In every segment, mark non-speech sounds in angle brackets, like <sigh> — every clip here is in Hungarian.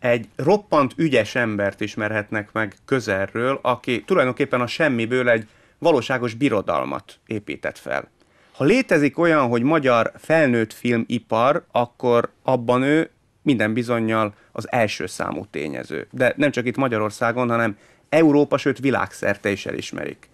egy roppant ügyes embert ismerhetnek meg közelről, aki tulajdonképpen a semmiből egy valóságos birodalmat épített fel. Ha létezik olyan, hogy magyar felnőtt filmipar, akkor abban ő minden bizonyal az első számú tényező. De nem csak itt Magyarországon, hanem Európa, sőt világszerte is elismerik.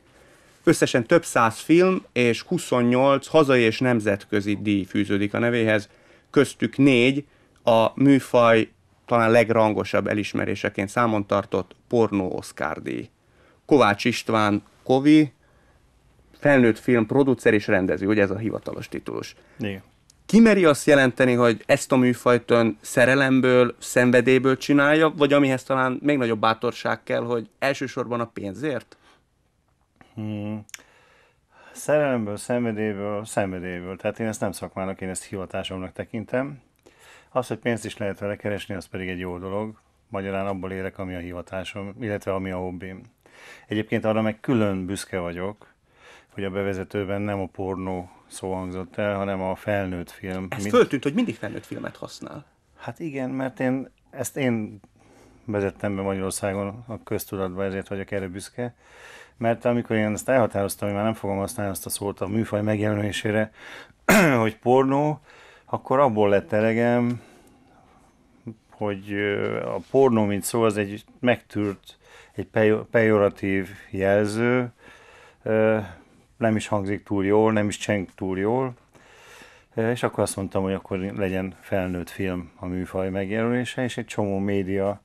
Összesen több száz film és 28 hazai és nemzetközi díj fűződik a nevéhez, köztük négy a műfaj talán legrangosabb elismeréseként számon tartott pornó Oscar díj. Kovács István Kovi, felnőtt film producer és rendező, ugye ez a hivatalos titulus. Igen. meri azt jelenteni, hogy ezt a műfajt ön szerelemből, szenvedéből csinálja, vagy amihez talán még nagyobb bátorság kell, hogy elsősorban a pénzért? Hmm. Szerelemből, szenvedélyből, szenvedélyből. Tehát én ezt nem szakmának, én ezt hivatásomnak tekintem. Az, hogy pénzt is lehet vele keresni, az pedig egy jó dolog. Magyarán abból élek, ami a hivatásom, illetve ami a hobbim. Egyébként arra meg külön büszke vagyok, hogy a bevezetőben nem a pornó szó hangzott el, hanem a felnőtt film. Ez Mind... föltűnt, hogy mindig felnőtt filmet használ. Hát igen, mert én ezt én vezettem be Magyarországon a köztudatba, ezért vagyok erre büszke. Mert amikor én ezt elhatároztam, hogy már nem fogom használni azt a szót a műfaj megjelenésére, <clears throat> hogy pornó, akkor abból lett elegem, hogy a pornó, mint szó, az egy megtűrt, egy pejoratív jelző, nem is hangzik túl jól, nem is cseng túl jól, és akkor azt mondtam, hogy akkor legyen felnőtt film a műfaj megjelölése, és egy csomó média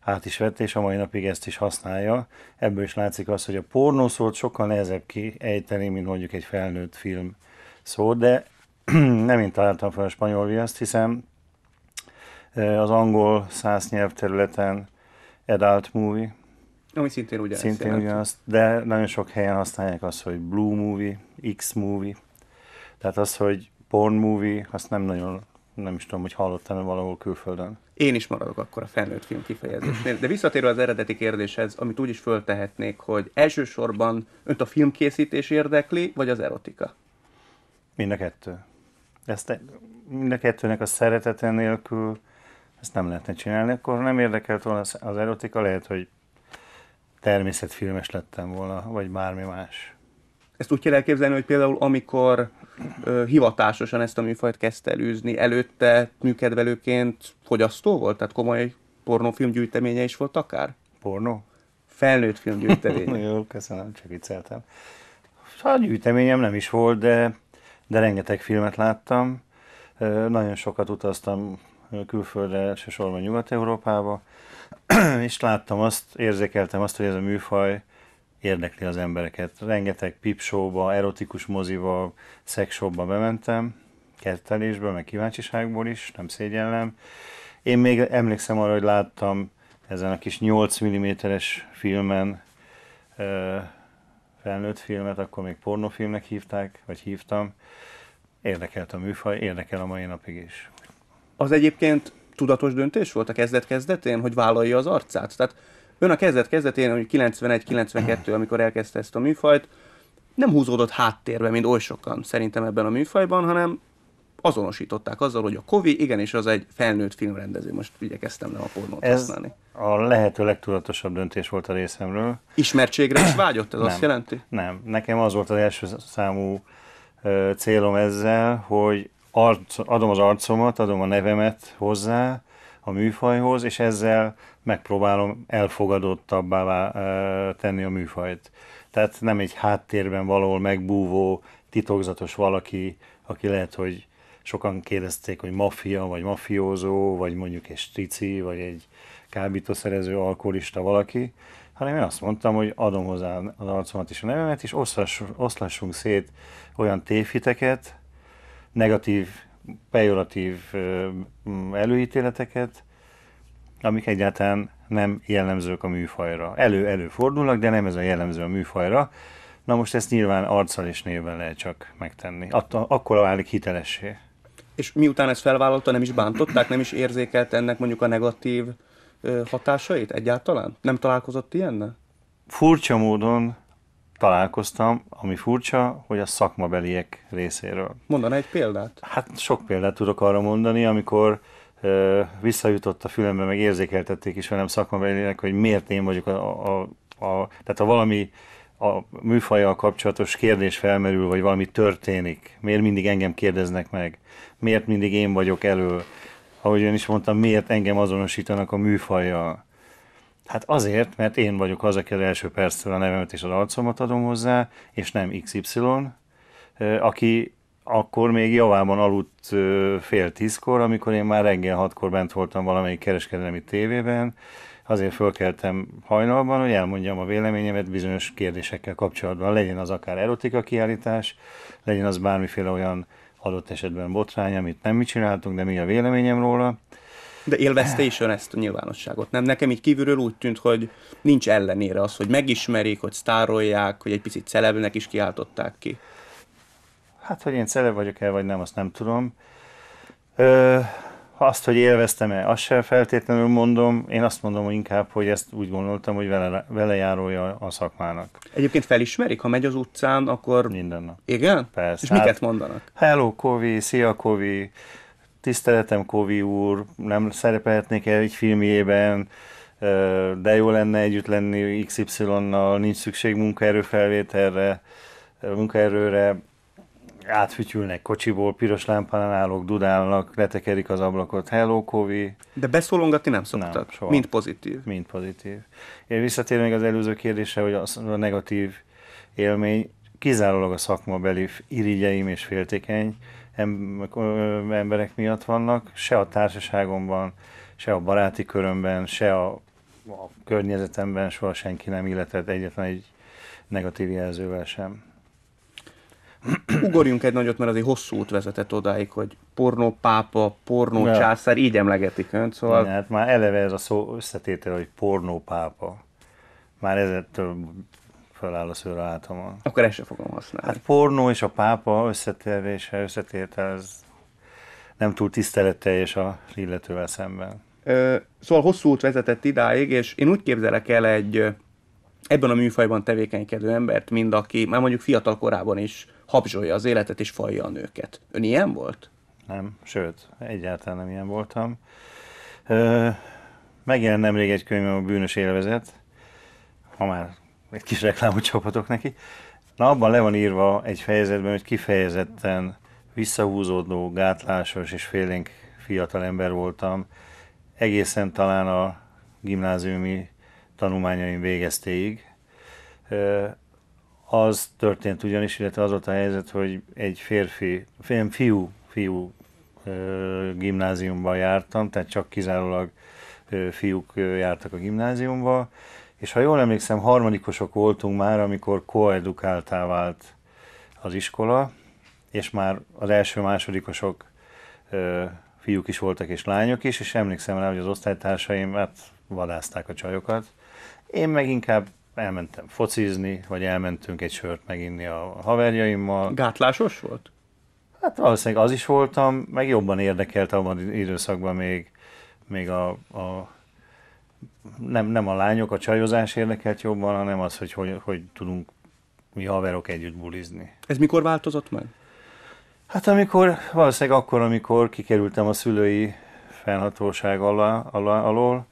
át is vett, és a mai napig ezt is használja. Ebből is látszik az, hogy a pornó szót sokkal nehezebb kiejteni, mint mondjuk egy felnőtt film szó, de <clears throat> nem én találtam fel a spanyol viaszt, hiszen az angol száz területen adult movie, ami szintén ugyanazt Szintén jelent. azt, de nagyon sok helyen használják azt, hogy blue movie, X movie, tehát az, hogy porn movie, azt nem nagyon, nem is tudom, hogy hallottam e valahol külföldön. Én is maradok akkor a felnőtt film kifejezésnél. De visszatérve az eredeti kérdéshez, amit úgy is föltehetnék, hogy elsősorban önt a filmkészítés érdekli, vagy az erotika? Mind a kettő ezt e- mind a kettőnek a szeretete nélkül ezt nem lehetne csinálni, akkor nem érdekelt volna az erotika, lehet, hogy természetfilmes lettem volna, vagy bármi más. Ezt úgy kell elképzelni, hogy például amikor ö, hivatásosan ezt a műfajt kezdte elűzni, előtte műkedvelőként fogyasztó volt? Tehát komoly pornófilm gyűjteménye is volt akár? Pornó? Felnőtt film <laughs> gyűjtemény. Jó, köszönöm, csak vicceltem. A gyűjteményem nem is volt, de de rengeteg filmet láttam, nagyon sokat utaztam külföldre, elsősorban Nyugat-Európába, <clears throat> és láttam azt, érzékeltem azt, hogy ez a műfaj érdekli az embereket. Rengeteg pipsóba, erotikus moziba, szexshopba bementem, kettelésből, meg kíváncsiságból is, nem szégyellem. Én még emlékszem arra, hogy láttam ezen a kis 8 mm-es filmen felnőtt filmet, akkor még pornofilmnek hívták, vagy hívtam. Érdekelt a műfaj, érdekel a mai napig is. Az egyébként tudatos döntés volt a kezdet-kezdetén, hogy vállalja az arcát? Tehát ön a kezdet-kezdetén, hogy 91-92, amikor elkezdte ezt a műfajt, nem húzódott háttérbe, mint oly sokan szerintem ebben a műfajban, hanem azonosították azzal, hogy a Kovi igenis az egy felnőtt filmrendező. Most igyekeztem nem a pornót ez használni. a lehető legtudatosabb döntés volt a részemről. Ismertségre is vágyott, ez nem, azt jelenti? Nem, nekem az volt az első számú ö, célom ezzel, hogy arc, adom az arcomat, adom a nevemet hozzá, a műfajhoz, és ezzel megpróbálom elfogadottabbá tenni a műfajt. Tehát nem egy háttérben valahol megbúvó, titokzatos valaki, aki lehet, hogy sokan kérdezték, hogy mafia vagy mafiózó, vagy mondjuk egy strici, vagy egy kábítószerező alkoholista valaki, hanem hát én azt mondtam, hogy adom hozzá az arcomat és a nevemet, és oszlassunk szét olyan tévhiteket, negatív, pejoratív mm, előítéleteket, amik egyáltalán nem jellemzők a műfajra. Elő, előfordulnak, de nem ez a jellemző a műfajra. Na most ezt nyilván arccal és névvel lehet csak megtenni. Att- akkor válik hitelessé és miután ezt felvállalta, nem is bántották, nem is érzékelt ennek mondjuk a negatív hatásait egyáltalán? Nem találkozott ilyennel? Furcsa módon találkoztam, ami furcsa, hogy a szakmabeliek részéről. Mondaná egy példát? Hát sok példát tudok arra mondani, amikor ö, visszajutott a fülembe, meg érzékeltették is velem szakmabeliek, hogy miért én vagyok a, a, a tehát ha valami a műfajjal kapcsolatos kérdés felmerül, vagy valami történik, miért mindig engem kérdeznek meg, miért mindig én vagyok elő, ahogy én is mondtam, miért engem azonosítanak a műfajjal. Hát azért, mert én vagyok az, aki az első perctől a nevemet és az arcomat adom hozzá, és nem XY, aki akkor még javában aludt fél tízkor, amikor én már reggel hatkor bent voltam valamelyik kereskedelmi tévében, azért fölkeltem hajnalban, hogy elmondjam a véleményemet bizonyos kérdésekkel kapcsolatban. Legyen az akár erotika kiállítás, legyen az bármiféle olyan adott esetben botrány, amit nem mi csináltunk, de mi a véleményem róla. De élvezte is ön ezt a nyilvánosságot, nem? Nekem így kívülről úgy tűnt, hogy nincs ellenére az, hogy megismerik, hogy sztárolják, hogy egy picit celebnek is kiáltották ki. Hát, hogy én celeb vagyok el, vagy nem, azt nem tudom. Ö, azt, hogy élveztem-e, azt sem feltétlenül mondom. Én azt mondom hogy inkább, hogy ezt úgy gondoltam, hogy vele, vele járója a szakmának. Egyébként felismerik, ha megy az utcán, akkor... Minden nap. Igen? Persze. És hát, miket mondanak? Hello, Kovi, szia, Kovi, tiszteletem, Kovi úr, nem szerepelhetnék el egy filmjében, de jó lenne együtt lenni XY-nal, nincs szükség munkaerőfelvételre, munkaerőre, átfütyülnek kocsiból, piros lámpánál állok, dudálnak, letekerik az ablakot, hello Kovi. De beszólongatni nem szoktak, Nem, soha. Mind pozitív? Mind pozitív. Én visszatérve még az előző kérdése, hogy az a negatív élmény kizárólag a szakmabeli irigyeim és féltékeny emberek miatt vannak, se a társaságomban, se a baráti körömben, se a, a környezetemben soha senki nem illetett egyetlen egy negatív jelzővel sem ugorjunk egy nagyot, mert azért hosszú út vezetett odáig, hogy pornó pápa, pornó császár, így emlegetik önt, szóval... Ja, hát már eleve ez a szó összetétel, hogy pornó pápa. Már ezettől feláll a szőr Akkor ezt sem fogom használni. Hát pornó és a pápa összetevése, összetétel, ez nem túl tiszteletteljes a illetővel szemben. Ö, szóval hosszú út vezetett idáig, és én úgy képzelek el egy ebben a műfajban tevékenykedő embert, mind aki már mondjuk fiatal korában is habzsolja az életet és falja a nőket. Ön ilyen volt? Nem, sőt, egyáltalán nem ilyen voltam. Ö, megjelent nemrég egy könyvem, a Bűnös élvezet, ha már egy kis reklámot csapatok neki. Na, abban le van írva egy fejezetben, hogy kifejezetten visszahúzódó, gátlásos és félénk ember voltam. Egészen talán a gimnáziumi tanulmányaim végeztéig az történt ugyanis, illetve az volt a helyzet, hogy egy férfi, fém, fiú, fiú ö, gimnáziumban jártam, tehát csak kizárólag ö, fiúk ö, jártak a gimnáziumba, és ha jól emlékszem, harmadikosok voltunk már, amikor koedukáltá vált az iskola, és már az első-másodikosok ö, fiúk is voltak és lányok is, és emlékszem rá, hogy az osztálytársaim hát vadázták a csajokat. Én meg inkább elmentem focizni, vagy elmentünk egy sört meginni a haverjaimmal. Gátlásos volt? Hát valószínűleg az is voltam, meg jobban érdekelt abban időszakban még, még a, a nem, nem a lányok, a csajozás érdekelt jobban, hanem az, hogy hogy, hogy tudunk mi haverok együtt bulizni. Ez mikor változott meg? Hát amikor, valószínűleg akkor, amikor kikerültem a szülői felhatóság alá, alá, alól,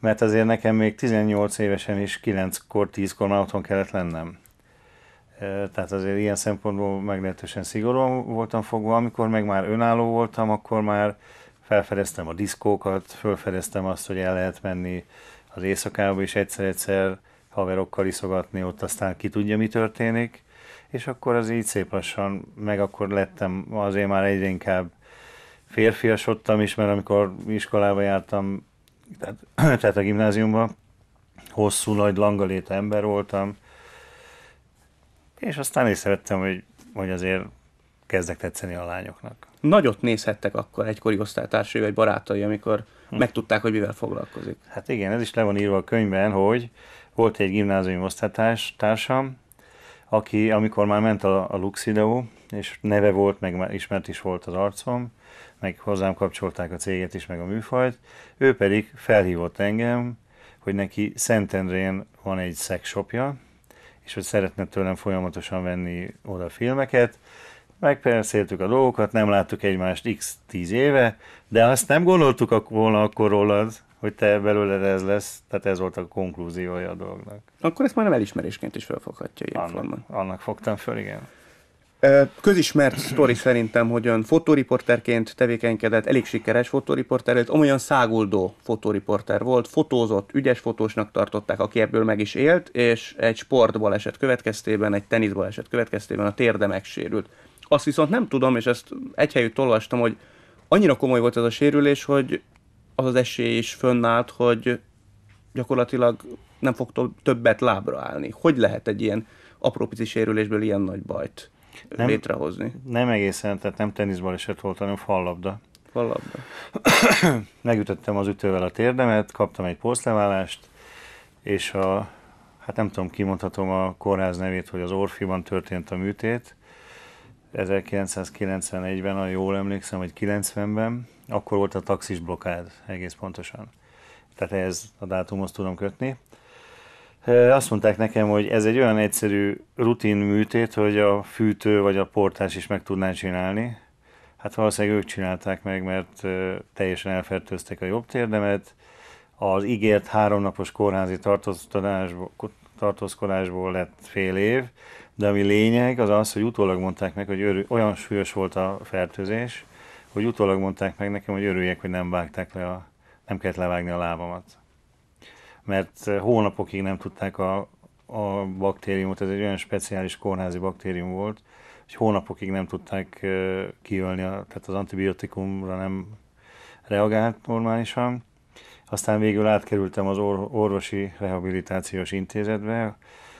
mert azért nekem még 18 évesen is 9-kor, 10-kor már otthon kellett lennem. Tehát azért ilyen szempontból meglehetősen szigorúan voltam fogva. Amikor meg már önálló voltam, akkor már felfedeztem a diszkókat, felfedeztem azt, hogy el lehet menni az éjszakába is egyszer-egyszer haverokkal iszogatni, ott aztán ki tudja, mi történik. És akkor az így szép lassan, meg akkor lettem azért már egyre inkább férfiasodtam is, mert amikor iskolába jártam, tehát, <clears throat> tehát a gimnáziumban hosszú, nagy, langalét ember voltam, és aztán szerettem, hogy, hogy azért kezdek tetszeni a lányoknak. Nagyot nézhettek akkor egykori osztálytársai vagy barátai, amikor hm. megtudták, hogy mivel foglalkozik. Hát igen, ez is le van írva a könyvben, hogy volt egy gimnáziumi osztálytársam, társam, aki amikor már ment a, a Lux és neve volt, meg már ismert is volt az arcom, meg hozzám kapcsolták a céget is, meg a műfajt. Ő pedig felhívott engem, hogy neki Szentendrén van egy szexshopja, és hogy szeretne tőlem folyamatosan venni oda filmeket. Megbeszéltük a dolgokat, nem láttuk egymást x tíz éve, de azt nem gondoltuk volna akkor rólad, hogy te belőle ez lesz, tehát ez volt a konklúziója a dolgnak. Akkor ezt majdnem elismerésként is felfoghatja ilyen annak, formán. Annak fogtam föl, igen. Közismert sztori szerintem, hogy ön fotóriporterként tevékenykedett, elég sikeres fotóriporter, olyan száguldó fotóriporter volt, fotózott, ügyes fotósnak tartották, aki ebből meg is élt, és egy sportbaleset következtében, egy teniszbaleset következtében a térde megsérült. Azt viszont nem tudom, és ezt egy helyütt olvastam, hogy annyira komoly volt ez a sérülés, hogy az az esély is fönnállt, hogy gyakorlatilag nem fog többet lábra állni. Hogy lehet egy ilyen apró pici sérülésből ilyen nagy bajt nem, létrehozni. Nem egészen, tehát nem esett volt, hanem fallabda. Fallabda. <clears throat> Megütöttem az ütővel a térdemet, kaptam egy poszleválást, és a, hát nem tudom, kimondhatom a kórház nevét, hogy az Orfiban történt a műtét, 1991-ben, ha jól emlékszem, vagy 90-ben, akkor volt a taxis blokád egész pontosan. Tehát ehhez a dátumhoz tudom kötni. Azt mondták nekem, hogy ez egy olyan egyszerű rutin műtét, hogy a fűtő vagy a portás is meg tudná csinálni. Hát valószínűleg ők csinálták meg, mert teljesen elfertőztek a jobb térdemet. Az ígért háromnapos kórházi tartózkodásból, lett fél év, de ami lényeg az az, hogy utólag mondták meg, hogy örül, olyan súlyos volt a fertőzés, hogy utólag mondták meg nekem, hogy örüljek, hogy nem vágták le a, nem kellett levágni a lábamat mert eh, hónapokig nem tudták a, a baktériumot, ez egy olyan speciális kórházi baktérium volt, hogy hónapokig nem tudták eh, kiölni, tehát az antibiotikumra nem reagált normálisan. Aztán végül átkerültem az or- orvosi rehabilitációs intézetbe,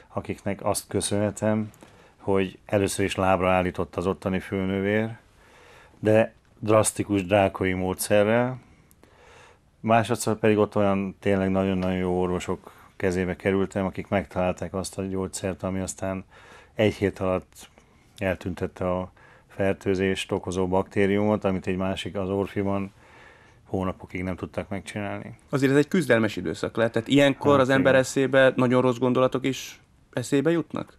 akiknek azt köszönhetem, hogy először is lábra állított az ottani főnővér, de drasztikus drákoi módszerrel, Másodszor pedig ott olyan tényleg nagyon-nagyon jó orvosok kezébe kerültem, akik megtalálták azt a gyógyszert, ami aztán egy hét alatt eltüntette a fertőzést okozó baktériumot, amit egy másik az orfiban hónapokig nem tudtak megcsinálni. Azért ez egy küzdelmes időszak lehet, tehát ilyenkor hát, az ember igen. eszébe nagyon rossz gondolatok is eszébe jutnak?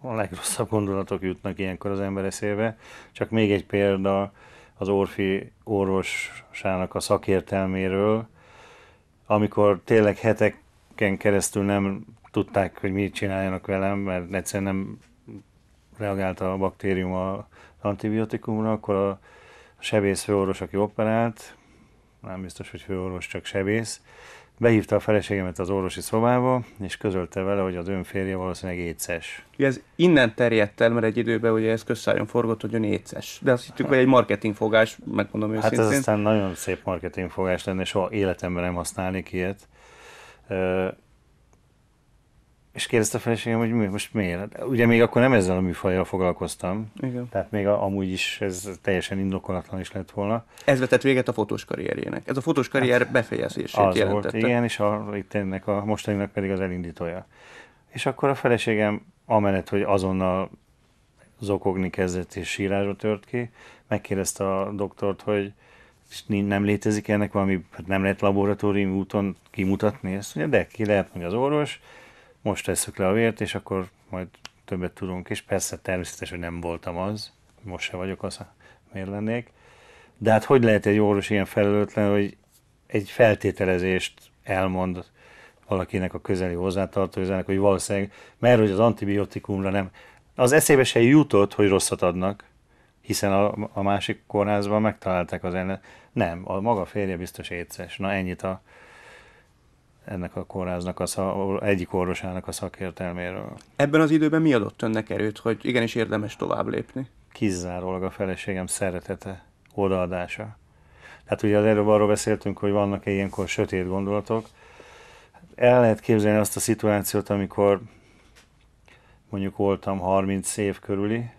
A legrosszabb gondolatok jutnak ilyenkor az ember eszébe. Csak még egy példa, az Orfi orvosának a szakértelméről, amikor tényleg heteken keresztül nem tudták, hogy mit csináljanak velem, mert egyszerűen nem reagált a baktérium az antibiotikumra, akkor a sebész főorvos, aki operált, nem biztos, hogy főorvos, csak sebész, Behívta a feleségemet az orvosi szobába, és közölte vele, hogy az ön férje valószínűleg éces. Ez innen terjedt el, mert egy időben ugye ez közszálljon forgott, hogy ön éces. De azt hittük, hogy egy marketingfogás, megmondom őszintén. Hát ez aztán nagyon szép marketingfogás lenne, soha életemben nem használnék ilyet. És kérdezte a feleségem, hogy mi, most miért? Ugye még akkor nem ezzel a műfajjal foglalkoztam, Igen. tehát még a, amúgy is ez teljesen indokolatlan is lett volna. Ez vetett véget a fotós karrierjének. Ez a fotós karrier hát, befejezését az jelentette. Volt, igen, és a, itt ennek a mostaninak pedig az elindítója. És akkor a feleségem, amellett, hogy azonnal zokogni kezdett és sírásba tört ki, megkérdezte a doktort, hogy nem létezik ennek valami, hát nem lehet laboratóriumi úton kimutatni ezt, ugye, de ki lehet hogy az orvos, most tesszük le a vért, és akkor majd többet tudunk, és persze természetesen nem voltam az, most se vagyok az, miért lennék. De hát hogy lehet egy orvos ilyen felelőtlen, hogy egy feltételezést elmond valakinek a közeli hozzátartozójának, hogy valószínűleg, mert hogy az antibiotikumra nem, az eszébe se jutott, hogy rosszat adnak, hiszen a, a másik kórházban megtalálták az ennek. Nem, a maga férje biztos éces. Na ennyit a ennek a kórháznak, a szak, egyik orvosának a szakértelméről. Ebben az időben mi adott önnek erőt, hogy igenis érdemes tovább lépni? Kizárólag a feleségem szeretete, odaadása. Tehát ugye az előbb arról beszéltünk, hogy vannak-e ilyenkor sötét gondolatok. El lehet képzelni azt a szituációt, amikor mondjuk voltam 30 év körüli,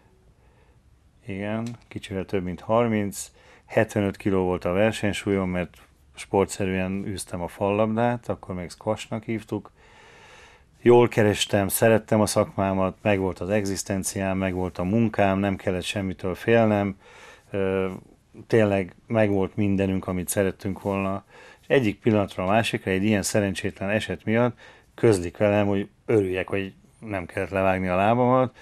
igen, kicsivel több mint 30, 75 kiló volt a versenysúlyom, mert sportszerűen űztem a fallabdát, akkor még squashnak hívtuk. Jól kerestem, szerettem a szakmámat, megvolt az egzisztenciám, megvolt a munkám, nem kellett semmitől félnem, tényleg megvolt mindenünk, amit szerettünk volna. És egyik pillanatra a másikra egy ilyen szerencsétlen eset miatt közlik velem, hogy örüljek, hogy nem kellett levágni a lábamat,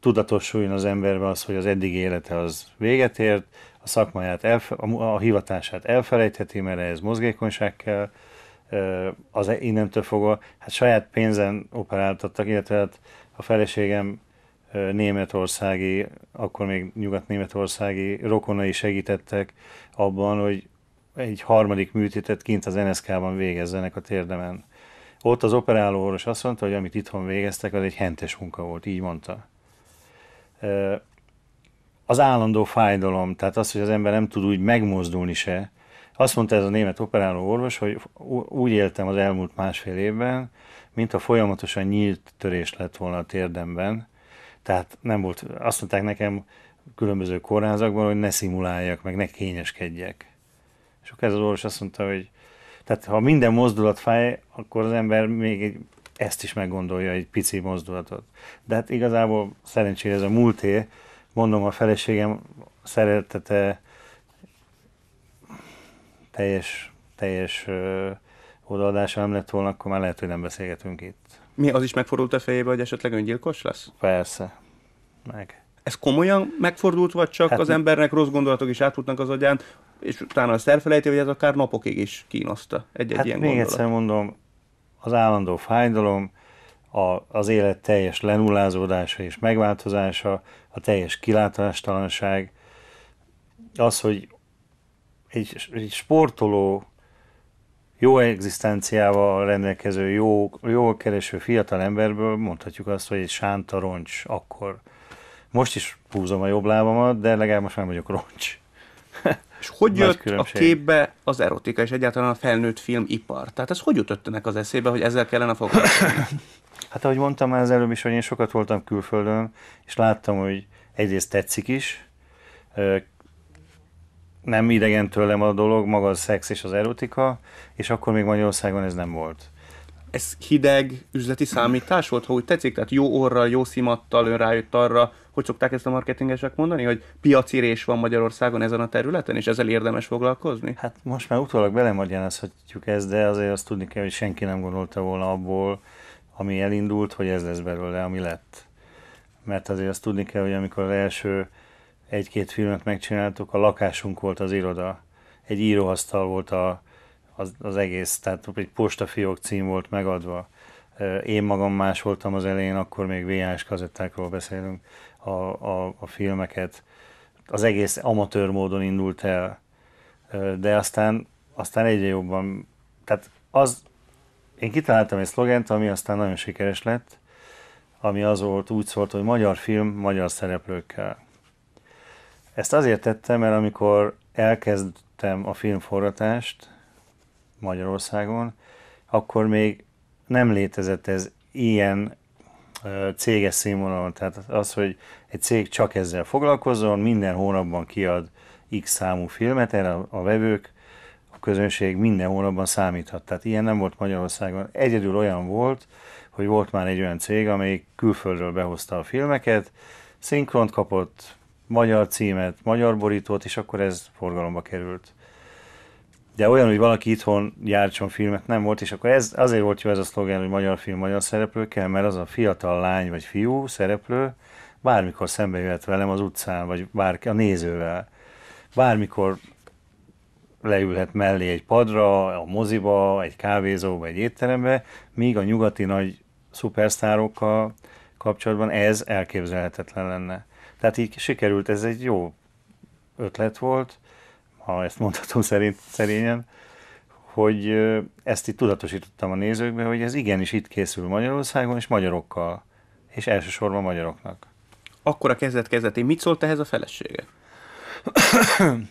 tudatosuljon az emberbe az, hogy az eddig élete az véget ért, a szakmáját, elfe, a, a hivatását elfelejtheti, mert ez mozgékonyság kell, az e-, innentől fogva, hát saját pénzen operáltattak, illetve hát a feleségem németországi, akkor még nyugat-németországi rokonai segítettek abban, hogy egy harmadik műtétet kint az NSZK-ban végezzenek a térdemen. Ott az operáló orvos azt mondta, hogy amit itthon végeztek, az egy hentes munka volt, így mondta az állandó fájdalom, tehát az, hogy az ember nem tud úgy megmozdulni se. Azt mondta ez a német operáló orvos, hogy úgy éltem az elmúlt másfél évben, a folyamatosan nyílt törés lett volna a térdemben. Tehát nem volt, azt mondták nekem különböző kórházakban, hogy ne szimuláljak, meg ne kényeskedjek. És akkor ez az orvos azt mondta, hogy tehát ha minden mozdulat fáj, akkor az ember még egy, ezt is meggondolja, egy pici mozdulatot. De hát igazából szerencsére ez a múlté, mondom, a feleségem szeretete teljes, teljes ö, odaadása nem lett volna, akkor már lehet, hogy nem beszélgetünk itt. Mi, az is megfordult a fejébe, hogy esetleg öngyilkos lesz? Persze, meg. Ez komolyan megfordult, vagy csak hát, az embernek rossz gondolatok is átfutnak az agyán, és utána azt elfelejti, hogy ez akár napokig is kínoszta egy-egy hát ilyen még gondolat. egyszer mondom, az állandó fájdalom, a, az élet teljes lenullázódása és megváltozása, a teljes kilátástalanság, az, hogy egy, egy sportoló, jó egzisztenciával rendelkező, jó, jól kereső fiatal emberből mondhatjuk azt, hogy egy sánta roncs akkor. Most is húzom a jobb lábamat, de legalább most nem vagyok roncs. <laughs> És hogy jött a képbe az erotika és egyáltalán a felnőtt filmipar? Tehát ez hogy jutott ennek az eszébe, hogy ezzel kellene foglalkozni? <laughs> Hát ahogy mondtam már az előbb is, hogy én sokat voltam külföldön, és láttam, hogy egyrészt tetszik is, nem idegen tőlem a dolog, maga a szex és az erotika, és akkor még Magyarországon ez nem volt. Ez hideg üzleti számítás volt, ha úgy tetszik? Tehát jó orral, jó szimattal ön rájött arra, hogy szokták ezt a marketingesek mondani, hogy piacirés van Magyarországon ezen a területen, és ezzel érdemes foglalkozni? Hát most már utólag belemagyarázhatjuk ezt, de azért azt tudni kell, hogy senki nem gondolta volna abból, ami elindult, hogy ez lesz belőle, ami lett. Mert azért azt tudni kell, hogy amikor az első egy-két filmet megcsináltuk, a lakásunk volt az iroda. Egy íróasztal volt a, az, az egész, tehát egy postafiók cím volt megadva. Én magam más voltam az elején, akkor még VHS kazettákról beszélünk, a, a, a filmeket. Az egész amatőr módon indult el, de aztán, aztán egyre jobban, tehát az, én kitaláltam egy szlogent, ami aztán nagyon sikeres lett, ami az volt, úgy szólt, hogy magyar film, magyar szereplőkkel. Ezt azért tettem, mert amikor elkezdtem a filmforgatást Magyarországon, akkor még nem létezett ez ilyen céges színvonalon. Tehát az, hogy egy cég csak ezzel foglalkozzon, minden hónapban kiad X számú filmet, erre a vevők közönség minden hónapban számíthat. Tehát ilyen nem volt Magyarországon. Egyedül olyan volt, hogy volt már egy olyan cég, amelyik külföldről behozta a filmeket, szinkront kapott, magyar címet, magyar borítót, és akkor ez forgalomba került. De olyan, hogy valaki itthon gyártson filmet nem volt, és akkor ez, azért volt jó ez a szlogán, hogy magyar film magyar kell, mert az a fiatal lány vagy fiú szereplő bármikor szembe jöhet velem az utcán, vagy bárki, a nézővel. Bármikor leülhet mellé egy padra, a moziba, egy kávézóba, egy étterembe, míg a nyugati nagy szupersztárokkal kapcsolatban ez elképzelhetetlen lenne. Tehát így sikerült, ez egy jó ötlet volt, ha ezt mondhatom szerint, szerényen, hogy ezt itt tudatosítottam a nézőkbe, hogy ez igenis itt készül Magyarországon, és magyarokkal, és elsősorban magyaroknak. Akkor a kezdet kezdetén mit szólt ehhez a felesége? <coughs>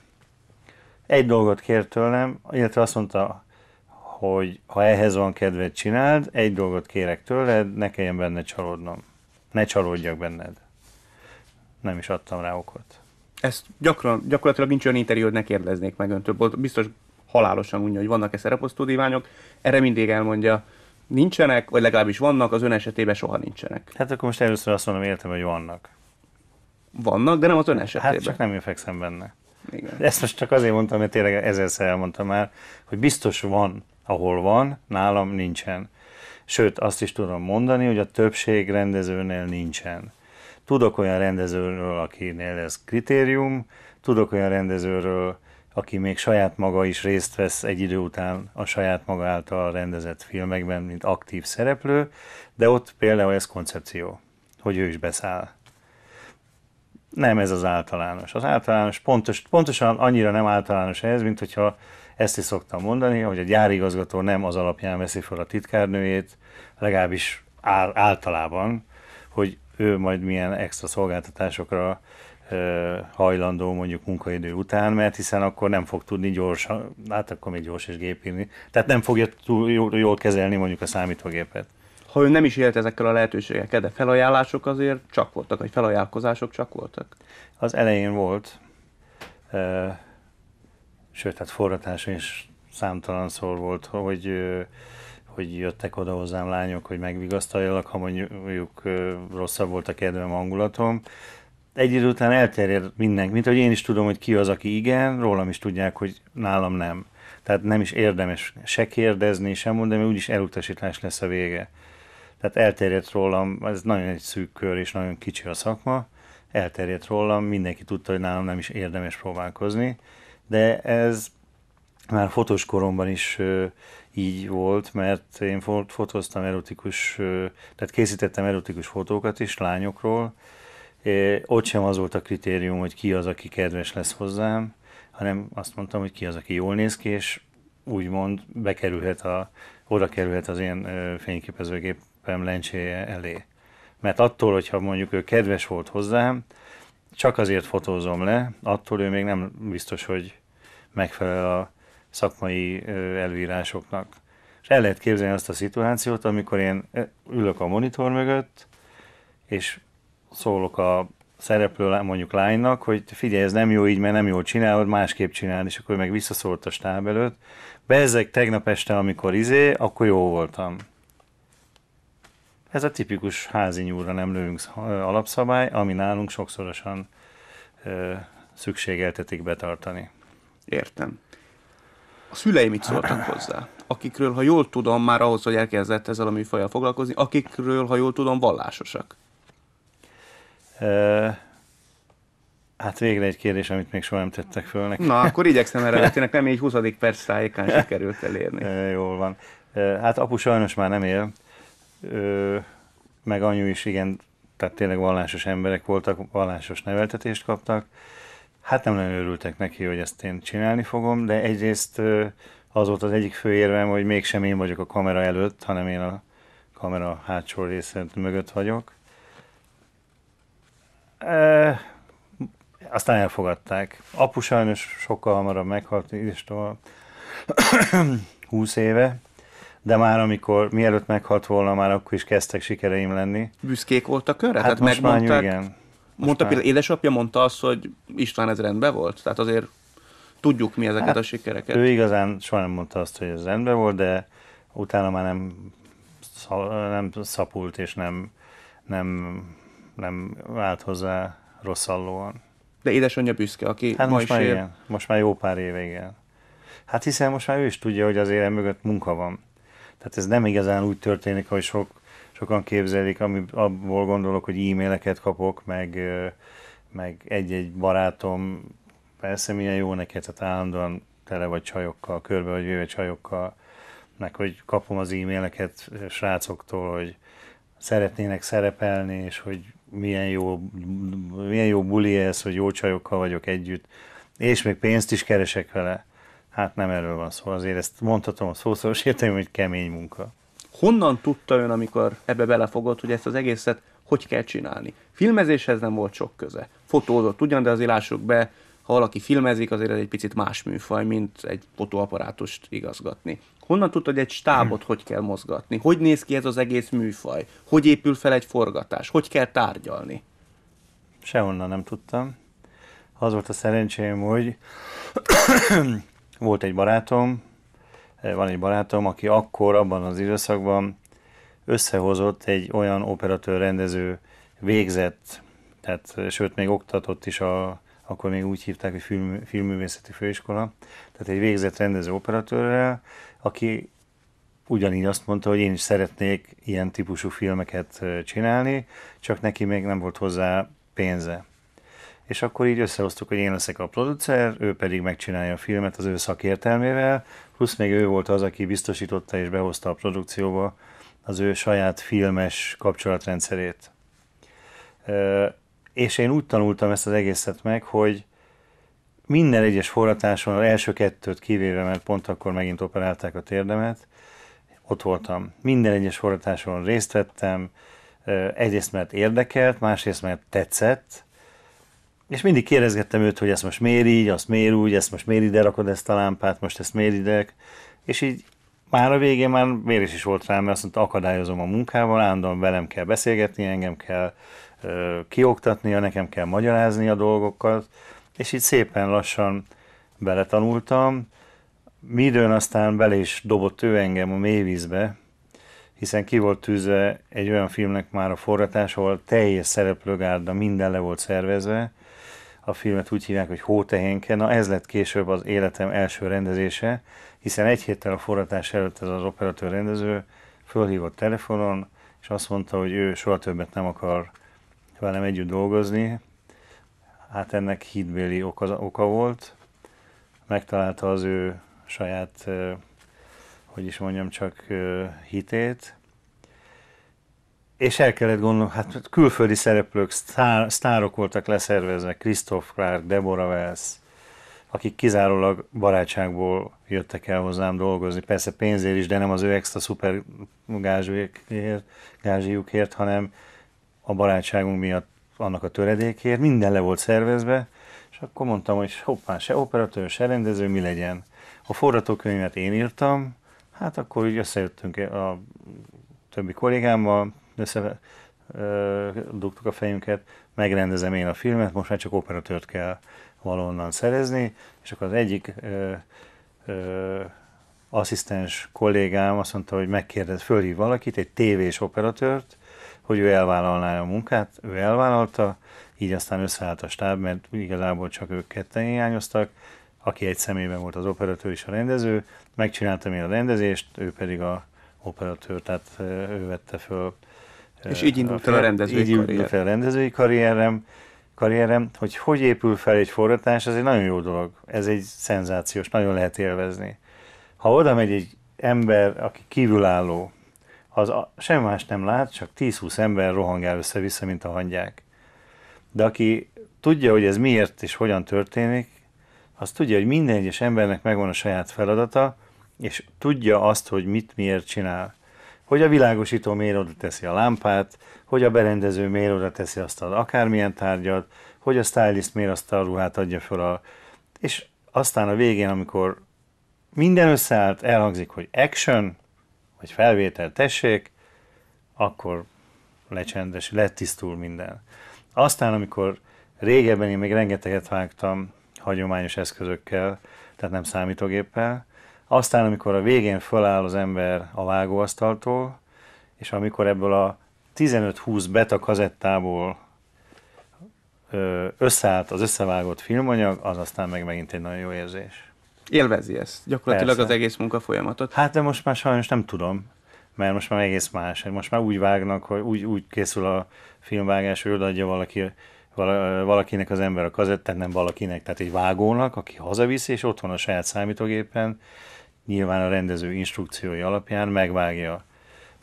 Egy dolgot kért tőlem, illetve azt mondta, hogy ha ehhez van kedved, csináld, egy dolgot kérek tőled, ne kelljen benne csalódnom. Ne csalódjak benned. Nem is adtam rá okot. Ezt gyakran, gyakorlatilag nincs olyan interjú, hogy ne kérdeznék meg öntől. Biztos halálosan unja, hogy vannak-e szereposztó diványok. Erre mindig elmondja, nincsenek, vagy legalábbis vannak, az ön esetében soha nincsenek. Hát akkor most először azt mondom, értem, hogy vannak. Vannak, de nem az ön esetében. Hát csak nem én fekszem benne igen. Ezt most csak azért mondtam, mert tényleg ezerszer elmondtam már, hogy biztos van, ahol van, nálam nincsen. Sőt, azt is tudom mondani, hogy a többség rendezőnél nincsen. Tudok olyan rendezőről, akinél ez kritérium, tudok olyan rendezőről, aki még saját maga is részt vesz egy idő után a saját maga által rendezett filmekben, mint aktív szereplő, de ott például ez koncepció, hogy ő is beszáll. Nem ez az általános. Az általános pontos, pontosan annyira nem általános ez, mint hogyha ezt is szoktam mondani, hogy a gyárigazgató nem az alapján veszi fel a titkárnőjét, legalábbis általában, hogy ő majd milyen extra szolgáltatásokra hajlandó mondjuk munkaidő után, mert hiszen akkor nem fog tudni gyorsan, hát akkor még gyors és gépírni, tehát nem fogja túl jól, jól kezelni mondjuk a számítógépet ha ő nem is élt ezekkel a lehetőségekkel, de felajánlások azért csak voltak, vagy felajánlkozások csak voltak. Az elején volt, e, sőt, hát forratáson is számtalan szor volt, hogy hogy jöttek oda hozzám lányok, hogy megvigasztaljalak, ha mondjuk rosszabb volt a kedvem, hangulatom. Egy idő után elterjed mindenki, mint hogy én is tudom, hogy ki az, aki igen, rólam is tudják, hogy nálam nem. Tehát nem is érdemes se kérdezni, sem mondani, mert úgyis elutasítás lesz a vége tehát elterjedt rólam, ez nagyon egy szűk kör és nagyon kicsi a szakma, elterjedt rólam, mindenki tudta, hogy nálam nem is érdemes próbálkozni, de ez már fotós koromban is ö, így volt, mert én fotóztam erotikus, ö, tehát készítettem erotikus fotókat is lányokról, é, ott sem az volt a kritérium, hogy ki az, aki kedves lesz hozzám, hanem azt mondtam, hogy ki az, aki jól néz ki, és úgymond bekerülhet a, oda kerülhet az ilyen fényképezőgép plemlencséje elé. Mert attól, hogyha mondjuk ő kedves volt hozzám, csak azért fotózom le, attól ő még nem biztos, hogy megfelel a szakmai elvírásoknak. És el lehet képzelni azt a szituációt, amikor én ülök a monitor mögött, és szólok a szereplő mondjuk lánynak, hogy figyelj, ez nem jó így, mert nem jól csinálod, másképp csinál, és akkor meg visszaszólt a stáb előtt. ezek tegnap este, amikor izé, akkor jó voltam. Ez a tipikus házi nyúlra nem lőünk alapszabály, ami nálunk sokszorosan ö, szükségeltetik betartani. Értem. A szüleim mit szóltak hozzá? Akikről, ha jól tudom, már ahhoz, hogy elkezdett ezzel a műfajjal foglalkozni, akikről, ha jól tudom, vallásosak. Ö, hát végre egy kérdés, amit még soha nem tettek föl nekem. Na, akkor igyekszem erre, mert nem így 20. perc tájékán sikerült elérni. Ö, jól van. Hát apu sajnos már nem él, ö, meg anyu is, igen, tehát tényleg vallásos emberek voltak, vallásos neveltetést kaptak. Hát nem nagyon örültek neki, hogy ezt én csinálni fogom, de egyrészt az volt az egyik fő érvem, hogy mégsem én vagyok a kamera előtt, hanem én a kamera hátsó része mögött vagyok. E, aztán elfogadták. Apu sajnos sokkal hamarabb meghalt, és tovább. 20 éve, de már amikor, mielőtt meghalt volna, már akkor is kezdtek sikereim lenni. Büszkék voltak önre? Hát hát most már igen. Most mondta már... például, édesapja mondta azt, hogy István ez rendben volt? Tehát azért tudjuk mi ezeket hát, a sikereket. Ő igazán soha nem mondta azt, hogy ez rendben volt, de utána már nem, nem szapult, és nem, nem, nem vált hozzá rosszallóan. De édesanyja büszke, aki hát ma most is már él. Igen. Most már jó pár éve, igen. Hát hiszen most már ő is tudja, hogy az azért mögött munka van. Tehát ez nem igazán úgy történik, hogy sok, sokan képzelik, ami, abból gondolok, hogy e-maileket kapok, meg, meg egy-egy barátom, persze milyen jó neked, tehát állandóan tele vagy csajokkal, körbe vagy véve csajokkal, meg hogy kapom az e-maileket srácoktól, hogy szeretnének szerepelni, és hogy milyen jó, milyen jó buli ez, hogy jó csajokkal vagyok együtt, és még pénzt is keresek vele. Hát nem erről van szó, azért ezt mondhatom a szószoros értelmű, hogy kemény munka. Honnan tudta ön, amikor ebbe belefogott, hogy ezt az egészet hogy kell csinálni? Filmezéshez nem volt sok köze. Fotózott ugyan, de azért lássuk be, ha valaki filmezik, azért ez egy picit más műfaj, mint egy fotóapparátust igazgatni. Honnan tudta, hogy egy stábot hogy kell mozgatni? Hogy néz ki ez az egész műfaj? Hogy épül fel egy forgatás? Hogy kell tárgyalni? Sehonnan nem tudtam. Az volt a szerencsém, hogy volt egy barátom, eh, van egy barátom, aki akkor, abban az időszakban összehozott egy olyan operatőr rendező végzett, tehát, sőt, még oktatott is, a, akkor még úgy hívták, hogy film, filmművészeti főiskola, tehát egy végzett rendező operatőrrel, aki ugyanígy azt mondta, hogy én is szeretnék ilyen típusú filmeket eh, csinálni, csak neki még nem volt hozzá pénze és akkor így összehoztuk, hogy én leszek a producer, ő pedig megcsinálja a filmet az ő szakértelmével, plusz még ő volt az, aki biztosította és behozta a produkcióba az ő saját filmes kapcsolatrendszerét. És én úgy tanultam ezt az egészet meg, hogy minden egyes forratáson, az első kettőt kivéve, mert pont akkor megint operálták a térdemet, ott voltam. Minden egyes forratáson részt vettem, egyrészt mert érdekelt, másrészt mert tetszett, és mindig kérdezgettem őt, hogy ezt most miért így, azt miért úgy, ezt most miért ide rakod ezt a lámpát, most ezt miért ide. És így már a végén már mérés is volt rám, mert azt mondta, akadályozom a munkával, állandóan velem kell beszélgetni, engem kell ö, kioktatnia, nekem kell magyarázni a dolgokat, és így szépen lassan beletanultam. Mi időn aztán bele is dobott ő engem a mélyvízbe, hiszen ki volt tűzve egy olyan filmnek már a forgatás, ahol teljes szereplőgárda minden le volt szervezve, a filmet úgy hívják, hogy Hótehénke. Na ez lett később az életem első rendezése, hiszen egy héttel a forratás előtt ez az operatőr rendező fölhívott telefonon, és azt mondta, hogy ő soha többet nem akar velem együtt dolgozni. Hát ennek hídbéli oka, oka volt. Megtalálta az ő saját, eh, hogy is mondjam, csak eh, hitét, és el kellett gondolni, hát külföldi szereplők, sztár, sztárok voltak leszervezve, Christoph Clark, Deborah Wells, akik kizárólag barátságból jöttek el hozzám dolgozni, persze pénzért is, de nem az ő extra szuper gázsiukért, gázsiukért hanem a barátságunk miatt annak a töredékért, minden le volt szervezve, és akkor mondtam, hogy hoppá, se operatőr, se rendező, mi legyen. A forgatókönyvet én írtam, hát akkor így összejöttünk a többi kollégámmal, össze dugtuk a fejünket, megrendezem én a filmet, most már csak operatőrt kell valonnan szerezni, és akkor az egyik ö, ö, asszisztens kollégám azt mondta, hogy megkérdez, fölhív valakit, egy tévés operatőrt, hogy ő elvállalná a munkát, ő elvállalta, így aztán összeállt a stáb, mert igazából csak ők ketten hiányoztak, aki egy személyben volt az operatőr és a rendező, megcsináltam én a rendezést, ő pedig a operatőr, tehát ő vette föl és így indult fel a rendezői így karrier. fel a rendezői karrierem, karrierem, hogy hogy épül fel egy forgatás, ez egy nagyon jó dolog. Ez egy szenzációs, nagyon lehet élvezni. Ha oda megy egy ember, aki kívülálló, az a, semmi más nem lát, csak 10-20 ember rohangál össze-vissza, mint a hangyák. De aki tudja, hogy ez miért és hogyan történik, az tudja, hogy minden egyes embernek megvan a saját feladata, és tudja azt, hogy mit miért csinál hogy a világosító miért oda teszi a lámpát, hogy a berendező miért oda teszi azt az akármilyen tárgyat, hogy a stylist miért azt a ruhát adja fel a... És aztán a végén, amikor minden összeállt, elhangzik, hogy action, vagy felvétel tessék, akkor lecsendes, letisztul minden. Aztán, amikor régebben én még rengeteget vágtam hagyományos eszközökkel, tehát nem számítógéppel, aztán, amikor a végén föláll az ember a vágóasztaltól, és amikor ebből a 15-20 beta kazettából összeállt az összevágott filmanyag, az aztán meg megint egy nagyon jó érzés. Élvezi ezt, gyakorlatilag Persze. az egész munka folyamatot. Hát de most már sajnos nem tudom, mert most már egész más. Most már úgy vágnak, hogy úgy, úgy készül a filmvágás, hogy odaadja valaki, valakinek az ember a kazettát, nem valakinek, tehát egy vágónak, aki hazaviszi, és ott van a saját számítógépen, nyilván a rendező instrukciói alapján megvágja.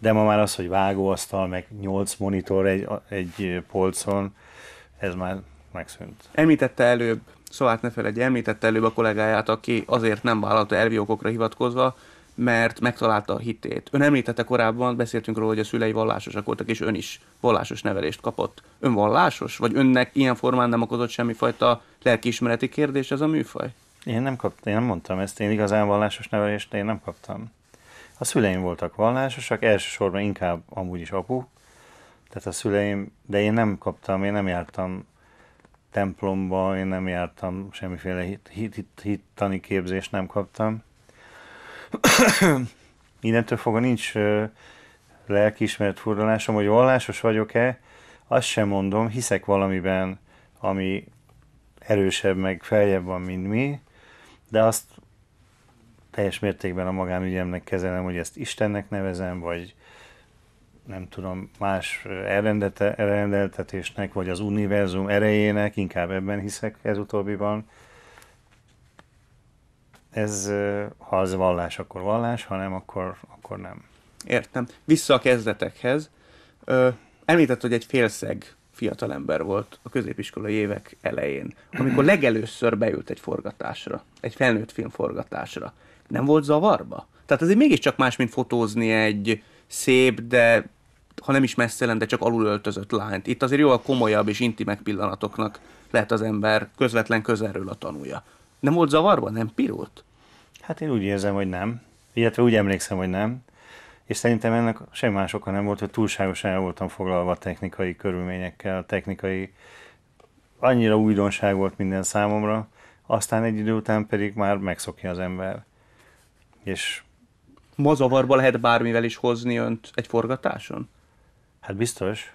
De ma már az, hogy vágóasztal, meg 8 monitor egy, egy polcon, ez már megszűnt. Említette előbb, szóval hát ne felejtje, említette előbb a kollégáját, aki azért nem vállalta elvi okokra hivatkozva, mert megtalálta a hitét. Ön említette korábban, beszéltünk róla, hogy a szülei vallásosak voltak, és ön is vallásos nevelést kapott. Ön vallásos? Vagy önnek ilyen formán nem okozott semmifajta lelkiismereti kérdés ez a műfaj? Én nem kaptam, én nem mondtam ezt, én igazán vallásos nevelést én nem kaptam. A szüleim voltak vallásosak, elsősorban inkább amúgy is apu, tehát a szüleim, de én nem kaptam, én nem jártam templomba, én nem jártam, semmiféle hit, hit, hit, hittani képzést nem kaptam. <coughs> Innentől fogva nincs lelkiismeret furdalásom, hogy vallásos vagyok-e, azt sem mondom, hiszek valamiben, ami erősebb, meg feljebb van, mint mi, de azt teljes mértékben a magánügyemnek kezelem, hogy ezt Istennek nevezem, vagy nem tudom, más elrendeltetésnek, vagy az univerzum erejének, inkább ebben hiszek ez utóbbiban. Ez, ha az vallás, akkor vallás, ha nem, akkor, akkor nem. Értem. Vissza a kezdetekhez. Ö, említett, hogy egy félszeg fiatal ember volt a középiskolai évek elején, amikor legelőször beült egy forgatásra, egy felnőtt film forgatásra. Nem volt zavarba? Tehát azért mégiscsak más, mint fotózni egy szép, de ha nem is messzelen, de csak alul öltözött lányt. Itt azért jó a komolyabb és intimek pillanatoknak lehet az ember közvetlen közelről a tanulja. Nem volt zavarba? Nem pirult? Hát én úgy érzem, hogy nem. Illetve úgy emlékszem, hogy nem és szerintem ennek semmi más oka nem volt, hogy túlságosan el voltam foglalva a technikai körülményekkel, a technikai, annyira újdonság volt minden számomra, aztán egy idő után pedig már megszokja az ember. És Mazavarba lehet bármivel is hozni önt egy forgatáson? Hát biztos.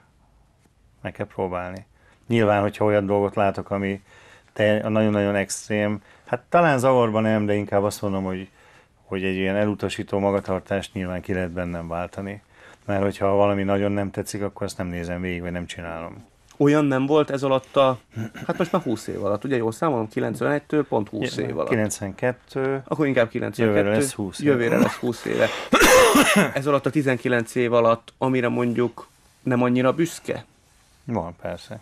Meg kell próbálni. Nyilván, hogyha olyan dolgot látok, ami te, nagyon-nagyon extrém, hát talán zavarban nem, de inkább azt mondom, hogy hogy egy ilyen elutasító magatartást nyilván ki lehet bennem váltani. Mert hogyha valami nagyon nem tetszik, akkor azt nem nézem végig, vagy nem csinálom. Olyan nem volt ez alatt a, hát most már 20 év alatt, ugye jól számolom, 91-től pont 20 év alatt. 92. Akkor inkább 92. Jövőre lesz 20 éve. Jövőre lesz 20 éve. <coughs> ez alatt a 19 év alatt, amire mondjuk nem annyira büszke? Van, persze.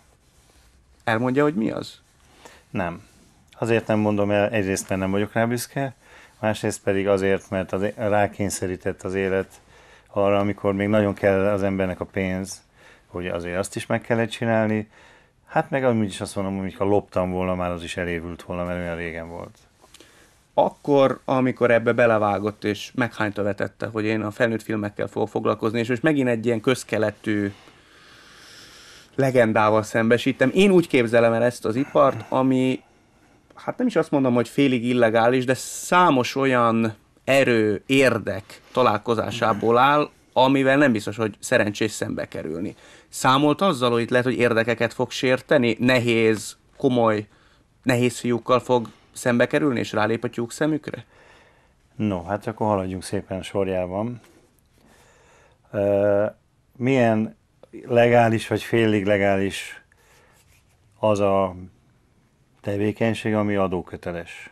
Elmondja, hogy mi az? Nem. Azért nem mondom el, egyrészt mert nem vagyok rá büszke, másrészt pedig azért, mert az, rákényszerített az élet arra, amikor még nagyon kell az embernek a pénz, hogy azért azt is meg kellett csinálni. Hát meg amúgy is azt mondom, hogy ha loptam volna, már az is elévült volna, mert olyan régen volt. Akkor, amikor ebbe belevágott és meghányta vetette, hogy én a felnőtt filmekkel fogok foglalkozni, és most megint egy ilyen közkeletű legendával szembesítem. Én úgy képzelem el ezt az ipart, ami hát nem is azt mondom, hogy félig illegális, de számos olyan erő, érdek találkozásából áll, amivel nem biztos, hogy szerencsés szembe kerülni. Számolt azzal, hogy itt lehet, hogy érdekeket fog sérteni, nehéz, komoly, nehéz fiúkkal fog szembe kerülni, és rálép a tyúk szemükre? No, hát akkor haladjunk szépen sorjában. Uh, milyen legális vagy félig legális az a tevékenység, ami adóköteles.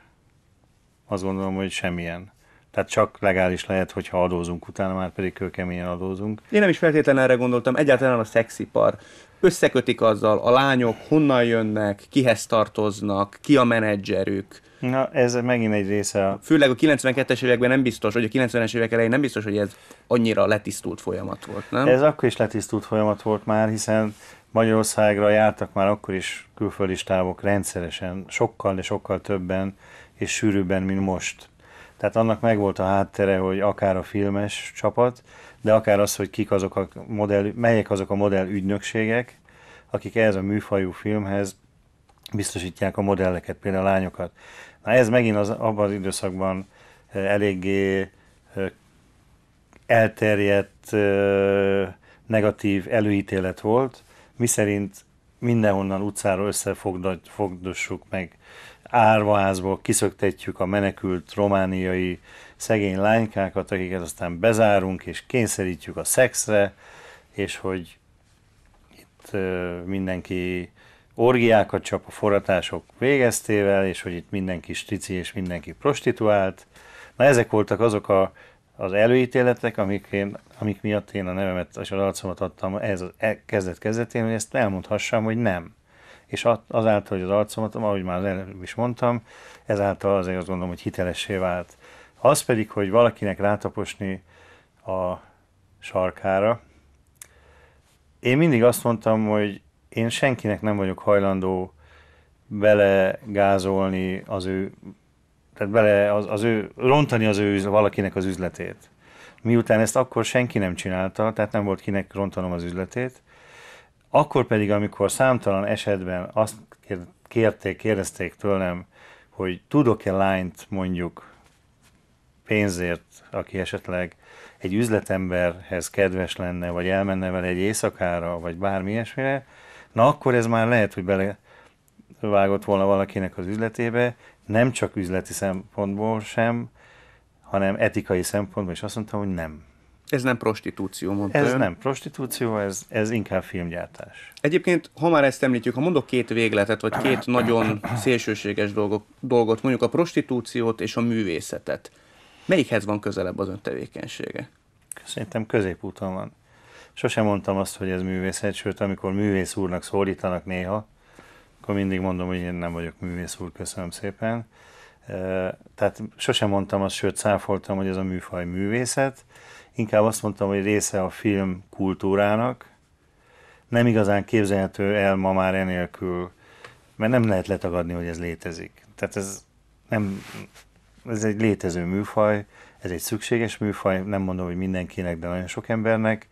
Azt gondolom, hogy semmilyen. Tehát csak legális lehet, hogyha adózunk utána, már pedig kőkeményen adózunk. Én nem is feltétlenül erre gondoltam, egyáltalán a szexipar. Összekötik azzal a lányok, honnan jönnek, kihez tartoznak, ki a menedzserük. Na, ez megint egy része. Főleg a 92-es években nem biztos, hogy a 90-es évek elején nem biztos, hogy ez annyira letisztult folyamat volt, nem? Ez akkor is letisztult folyamat volt már, hiszen Magyarországra jártak már akkor is külföldi stábok rendszeresen, sokkal, de sokkal többen és sűrűbben, mint most. Tehát annak megvolt a háttere, hogy akár a filmes csapat, de akár az, hogy kik azok a modell, melyek azok a modell ügynökségek, akik ehhez a műfajú filmhez biztosítják a modelleket, például a lányokat. Na ez megint az, abban az időszakban eléggé elterjedt negatív előítélet volt, mi szerint mindenhonnan utcáról összefogdossuk meg, árvaházból kiszöktetjük a menekült romániai szegény lánykákat, akiket aztán bezárunk és kényszerítjük a szexre, és hogy itt mindenki orgiákat csap a forratások végeztével, és hogy itt mindenki strici és mindenki prostituált. Na ezek voltak azok a az előítéletek, amik, én, amik miatt én a nevemet és az arcomat adtam ez e, kezdet-kezdetén, hogy ezt elmondhassam, hogy nem. És azáltal, hogy az arcomat, ahogy már előbb is mondtam, ezáltal azért azt gondolom, hogy hitelessé vált. Az pedig, hogy valakinek rátaposni a sarkára. Én mindig azt mondtam, hogy én senkinek nem vagyok hajlandó belegázolni az ő tehát bele az, az ő, rontani az ő valakinek az üzletét. Miután ezt akkor senki nem csinálta, tehát nem volt kinek rontanom az üzletét, akkor pedig, amikor számtalan esetben azt kérték, kérdezték tőlem, hogy tudok-e lányt mondjuk pénzért, aki esetleg egy üzletemberhez kedves lenne, vagy elmenne vele egy éjszakára, vagy bármi ilyesmire, na akkor ez már lehet, hogy bele vágott volna valakinek az üzletébe, nem csak üzleti szempontból sem, hanem etikai szempontból is azt mondta, hogy nem. Ez nem prostitúció, mondta Ez ön. nem prostitúció, ez, ez inkább filmgyártás. Egyébként, ha már ezt említjük, ha mondok két végletet, vagy két nagyon szélsőséges dolgok, dolgot, mondjuk a prostitúciót és a művészetet, melyikhez van közelebb az ön tevékenysége? Szerintem középúton van. Sosem mondtam azt, hogy ez művészet, sőt, amikor művész úrnak szólítanak néha, akkor mindig mondom, hogy én nem vagyok művész úr, köszönöm szépen. Tehát sosem mondtam azt, sőt száfoltam, hogy ez a műfaj művészet. Inkább azt mondtam, hogy része a film kultúrának. Nem igazán képzelhető el ma már enélkül, mert nem lehet letagadni, hogy ez létezik. Tehát ez nem, ez egy létező műfaj, ez egy szükséges műfaj, nem mondom, hogy mindenkinek, de nagyon sok embernek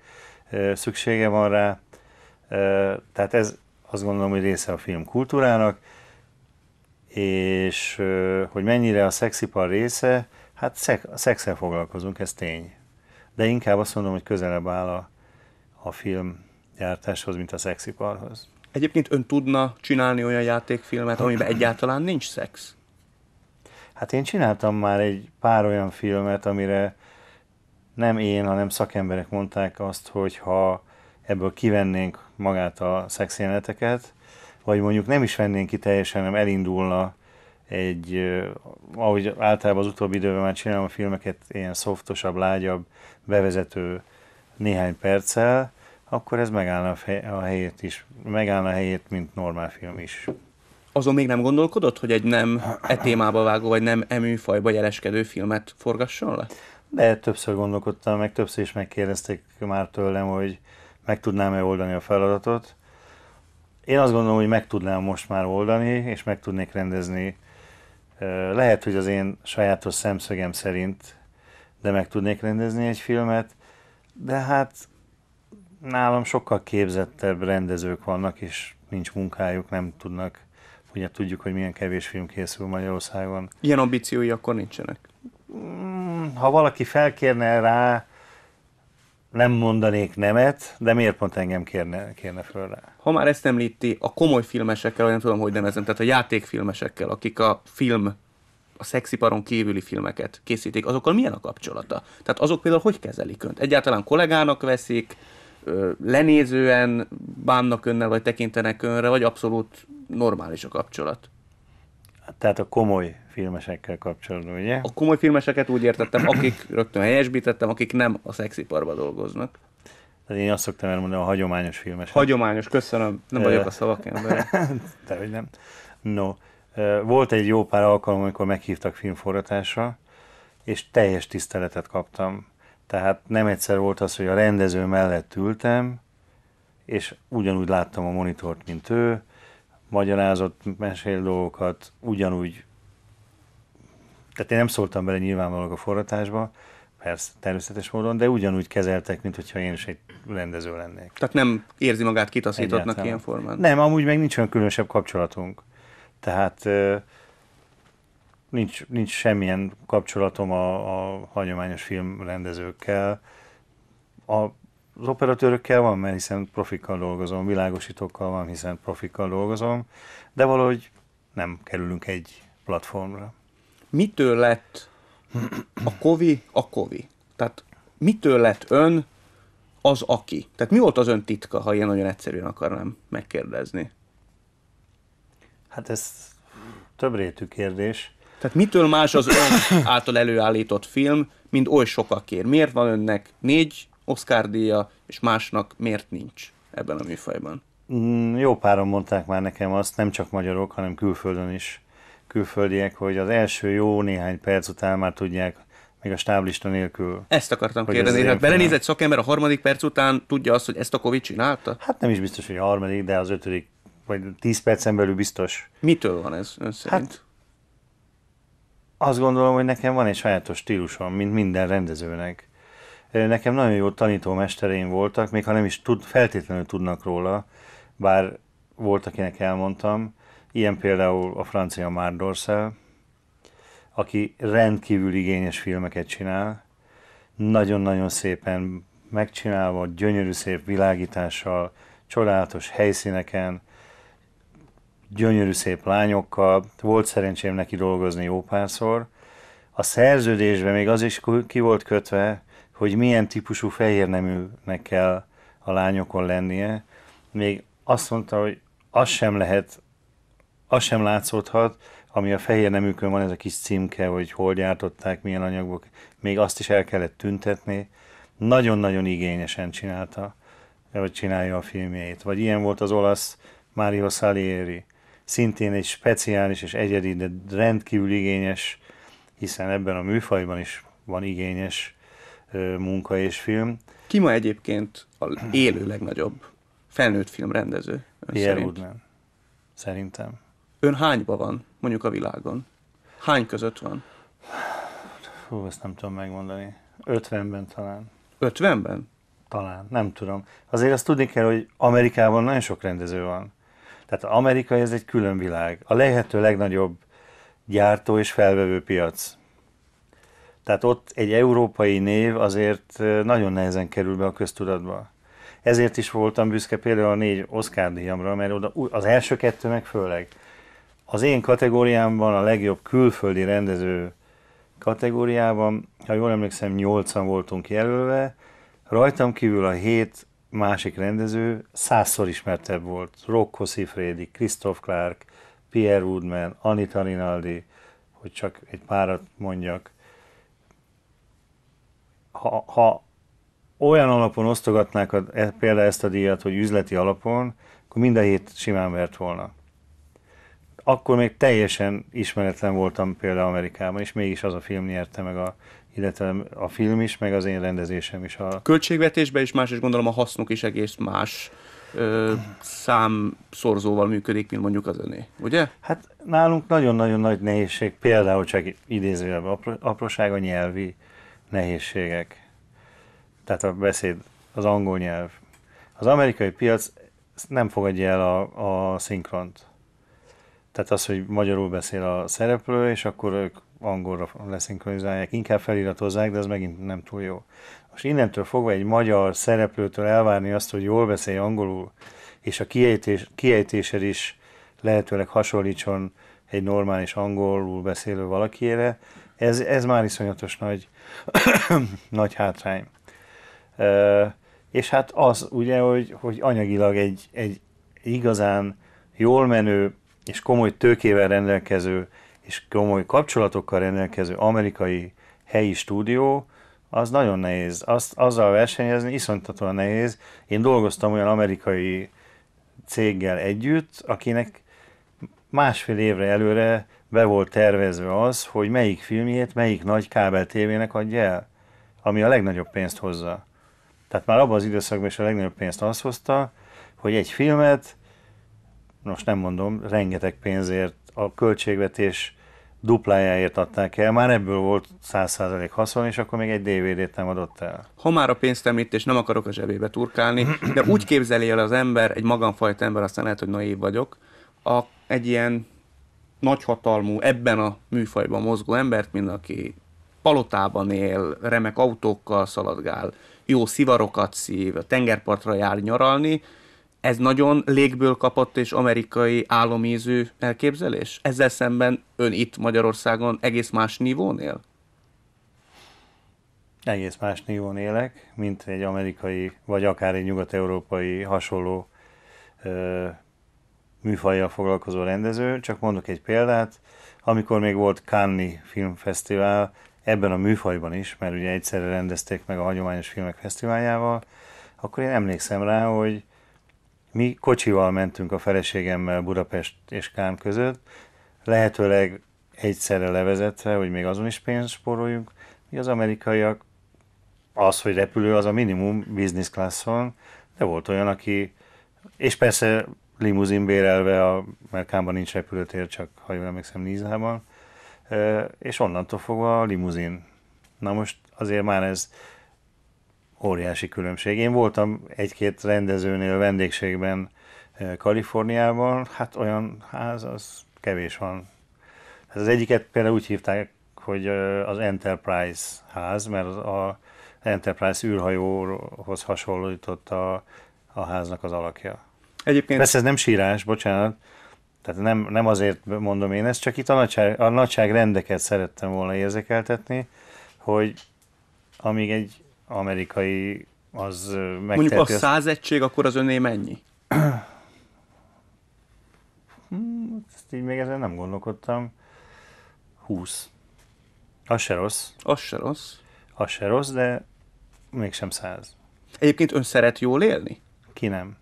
szüksége van rá. Tehát ez, azt gondolom, hogy része a film kultúrának, és hogy mennyire a szexipar része, hát szex, szexel foglalkozunk, ez tény. De inkább azt mondom, hogy közelebb áll a, a film gyártáshoz, mint a szexiparhoz. Egyébként ön tudna csinálni olyan játékfilmet, amiben <clears throat> egyáltalán nincs szex? Hát én csináltam már egy pár olyan filmet, amire nem én, hanem szakemberek mondták azt, hogy ha ebből kivennénk magát a szexjeleneteket, vagy mondjuk nem is vennénk ki teljesen, hanem elindulna egy, ahogy általában az utóbbi időben már csinálom a filmeket, ilyen szoftosabb, lágyabb, bevezető néhány perccel, akkor ez megállna a helyét is, megállna a helyét, mint normál film is. Azon még nem gondolkodott, hogy egy nem e témába vágó, vagy nem eműfajba jeleskedő filmet forgasson le? De többször gondolkodtam, meg többször is megkérdezték már tőlem, hogy meg tudnám-e oldani a feladatot. Én azt gondolom, hogy meg tudnám most már oldani, és meg tudnék rendezni. Lehet, hogy az én sajátos szemszögem szerint, de meg tudnék rendezni egy filmet, de hát nálam sokkal képzettebb rendezők vannak, és nincs munkájuk, nem tudnak. Ugye tudjuk, hogy milyen kevés film készül Magyarországon. Ilyen ambíciói akkor nincsenek? Mm, ha valaki felkérne rá, nem mondanék nemet, de miért pont engem kérne, kérne föl rá? Ha már ezt említi, a komoly filmesekkel, olyan tudom, hogy nevezem, tehát a játékfilmesekkel, akik a film a szexiparon kívüli filmeket készítik, azokkal milyen a kapcsolata? Tehát azok például hogy kezelik önt? Egyáltalán kollégának veszik, lenézően bánnak önnel, vagy tekintenek önre, vagy abszolút normális a kapcsolat? Hát, tehát a komoly filmesekkel kapcsolatban, ugye? A komoly filmeseket úgy értettem, akik rögtön helyesbítettem, akik nem a szexiparban dolgoznak. Tehát én azt szoktam elmondani, a hagyományos filmesek. Hagyományos, köszönöm, nem vagyok a szavak ember. <laughs> De hogy nem. No, volt egy jó pár alkalom, amikor meghívtak filmforgatásra, és teljes tiszteletet kaptam. Tehát nem egyszer volt az, hogy a rendező mellett ültem, és ugyanúgy láttam a monitort, mint ő, magyarázott, mesél dolgokat, ugyanúgy tehát én nem szóltam bele nyilvánvalóan a forratásba, persze, természetes módon, de ugyanúgy kezeltek, mint hogyha én is egy rendező lennék. Tehát nem érzi magát kitaszítottnak Egyáltalán. ilyen formán? Nem, amúgy meg nincs olyan különösebb kapcsolatunk. Tehát nincs, nincs semmilyen kapcsolatom a, a hagyományos filmrendezőkkel. A, az operatőrökkel van, mert hiszen profikkal dolgozom, világosítókkal van, hiszen profikkal dolgozom, de valahogy nem kerülünk egy platformra mitől lett a kovi a kovi? Tehát mitől lett ön az aki? Tehát mi volt az ön titka, ha ilyen nagyon egyszerűen akarnám megkérdezni? Hát ez több rétű kérdés. Tehát mitől más az ön <coughs> által előállított film, mint oly sokakér? Miért van önnek négy Oscar díja, és másnak miért nincs ebben a műfajban? Mm, jó páron mondták már nekem azt, nem csak magyarok, hanem külföldön is, külföldiek, hogy az első jó néhány perc után már tudják, még a stáblista nélkül. Ezt akartam kérdezni, hát belenéz egy szakember a harmadik perc után, tudja azt, hogy ezt a Covid csinálta? Hát nem is biztos, hogy a harmadik, de az ötödik, vagy tíz percen belül biztos. Mitől van ez ön szerint? Hát, azt gondolom, hogy nekem van egy sajátos stílusom, mint minden rendezőnek. Nekem nagyon jó mestereim voltak, még ha nem is tud, feltétlenül tudnak róla, bár volt, akinek elmondtam, Ilyen például a francia Már aki rendkívül igényes filmeket csinál, nagyon-nagyon szépen megcsinálva, gyönyörű szép világítással, csodálatos helyszíneken, gyönyörű szép lányokkal, volt szerencsém neki dolgozni jó párszor. A szerződésben még az is ki volt kötve, hogy milyen típusú neműnek kell a lányokon lennie. Még azt mondta, hogy az sem lehet az sem látszódhat, ami a fehér neműkön van, ez a kis címke, hogy hol gyártották, milyen anyagok, még azt is el kellett tüntetni. Nagyon-nagyon igényesen csinálta, vagy csinálja a filmjeit. Vagy ilyen volt az olasz Mario Salieri, szintén egy speciális és egyedi, de rendkívül igényes, hiszen ebben a műfajban is van igényes munka és film. Ki ma egyébként a élő legnagyobb felnőtt filmrendező. rendező? Pierre Udman. szerintem. Ön hányba van mondjuk a világon? Hány között van? Hú, ezt nem tudom megmondani. 50-ben talán. 50-ben? Talán, nem tudom. Azért azt tudni kell, hogy Amerikában nagyon sok rendező van. Tehát Amerika ez egy külön világ. A lehető legnagyobb gyártó és felvevő piac. Tehát ott egy európai név azért nagyon nehezen kerül be a köztudatba. Ezért is voltam büszke például a négy Oscar díjamra, mert oda az első kettő meg főleg az én kategóriámban a legjobb külföldi rendező kategóriában, ha jól emlékszem, 80 voltunk jelölve, rajtam kívül a hét másik rendező százszor ismertebb volt. Rocco Sifredi, Christoph Clark, Pierre Woodman, Anita Rinaldi, hogy csak egy párat mondjak. Ha, ha olyan alapon osztogatnák a, e, például ezt a díjat, hogy üzleti alapon, akkor mind a hét simán vert volna akkor még teljesen ismeretlen voltam például Amerikában, és mégis az a film nyerte meg a illetve a film is, meg az én rendezésem is. A... Költségvetésben is más, és gondolom a hasznok is egész más ö, számszorzóval működik, mint mondjuk az öné, ugye? Hát nálunk nagyon-nagyon nagy nehézség, például csak idézőjelben a apróság a nyelvi nehézségek. Tehát a beszéd, az angol nyelv. Az amerikai piac nem fogadja el a, a szinkront. Tehát az, hogy magyarul beszél a szereplő, és akkor ők angolra leszinkronizálják, inkább feliratozzák, de ez megint nem túl jó. Most innentől fogva egy magyar szereplőtől elvárni azt, hogy jól beszél angolul, és a kiejtés, kiejtésed is lehetőleg hasonlítson egy normális angolul beszélő valakire, ez, ez már iszonyatos nagy, <coughs> nagy hátrány. E, és hát az ugye, hogy, hogy anyagilag egy, egy igazán jól menő és komoly tőkével rendelkező, és komoly kapcsolatokkal rendelkező amerikai helyi stúdió, az nagyon nehéz. Azt, azzal versenyezni iszonytatóan nehéz. Én dolgoztam olyan amerikai céggel együtt, akinek másfél évre előre be volt tervezve az, hogy melyik filmjét melyik nagy kábel tévének adja el, ami a legnagyobb pénzt hozza. Tehát már abban az időszakban is a legnagyobb pénzt az hozta, hogy egy filmet most nem mondom, rengeteg pénzért a költségvetés duplájáért adták el, már ebből volt 100% haszon, és akkor még egy DVD-t nem adott el. Ha már a pénzt és nem akarok a zsebébe turkálni, de úgy képzeli el az ember, egy magamfajta ember, aztán lehet, hogy naív vagyok, a, egy ilyen nagyhatalmú, ebben a műfajban mozgó embert, mint aki palotában él, remek autókkal szaladgál, jó szivarokat szív, a tengerpartra jár nyaralni, ez nagyon légből kapott és amerikai álomízű elképzelés? Ezzel szemben ön itt Magyarországon egész más nívón él? Egész más nívón élek, mint egy amerikai, vagy akár egy nyugat-európai hasonló ö, műfajjal foglalkozó rendező. Csak mondok egy példát, amikor még volt Cannes Filmfesztivál, ebben a műfajban is, mert ugye egyszerre rendezték meg a hagyományos filmek fesztiváljával, akkor én emlékszem rá, hogy mi kocsival mentünk a feleségemmel Budapest és Kán között, lehetőleg egyszerre levezetve, hogy még azon is pénzt spóroljunk, mi az amerikaiak az, hogy repülő, az a minimum business classon, de volt olyan, aki, és persze limuzin bérelve, a, mert Kánban nincs repülőtér, csak ha jól emlékszem Nízában, és onnantól fogva a limuzin. Na most azért már ez óriási különbség. Én voltam egy-két rendezőnél vendégségben eh, Kaliforniában, hát olyan ház, az kevés van. Hát az egyiket például úgy hívták, hogy eh, az Enterprise ház, mert az a Enterprise űrhajóhoz hasonlított a, a háznak az alakja. Egyébként... Persze ez nem sírás, bocsánat, tehát nem, nem azért mondom én ezt, csak itt a, nagyság, a nagyságrendeket szerettem volna érzekeltetni, hogy amíg egy amerikai az megteheti. Mondjuk a száz egység, akkor az öné mennyi? Hmm, ezt így még ezen nem gondolkodtam. 20. Az se rossz. Az se rossz. Az se rossz, de mégsem száz. Egyébként ön szeret jól élni? Ki nem.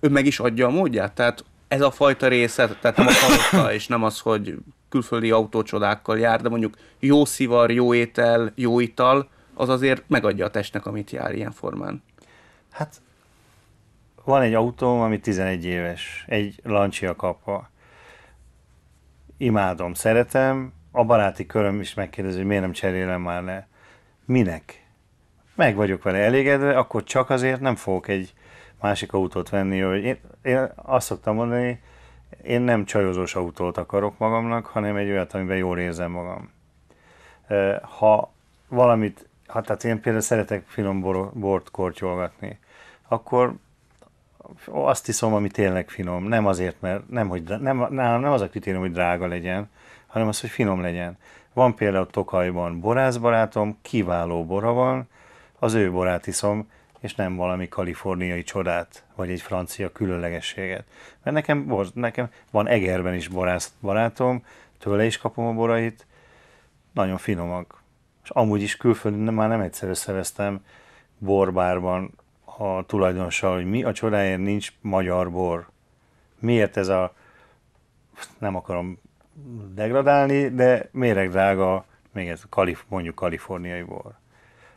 Ő meg is adja a módját? Tehát ez a fajta része, tehát nem a halotta, <coughs> és nem az, hogy külföldi autócsodákkal jár, de mondjuk jó szivar, jó étel, jó ital, az azért megadja a testnek, amit jár ilyen formán. Hát van egy autóm, ami 11 éves, egy lancsia kapva. Imádom, szeretem, a baráti köröm is megkérdezi, hogy miért nem cserélem már le. Minek? Meg vagyok vele elégedve, akkor csak azért nem fogok egy másik autót venni, hogy én, én azt szoktam mondani, én nem csajozós autót akarok magamnak, hanem egy olyat, amiben jól érzem magam. Ha valamit ha, hát, tehát én például szeretek finom bor, bort kortyolgatni, akkor azt hiszem, ami tényleg finom. Nem azért, mert nem, hogy, nem, nálam nem az a kritérium, hogy drága legyen, hanem az, hogy finom legyen. Van például Tokajban borászbarátom, kiváló bora van, az ő borát iszom, és nem valami kaliforniai csodát, vagy egy francia különlegességet. Mert nekem, bor, nekem van Egerben is borász barátom, tőle is kapom a borait, nagyon finomak és amúgy is külföldön már nem egyszer szereztem borbárban a tulajdonossal, hogy mi a csodáért nincs magyar bor. Miért ez a, nem akarom degradálni, de méreg drága, még ez kalif, mondjuk kaliforniai bor.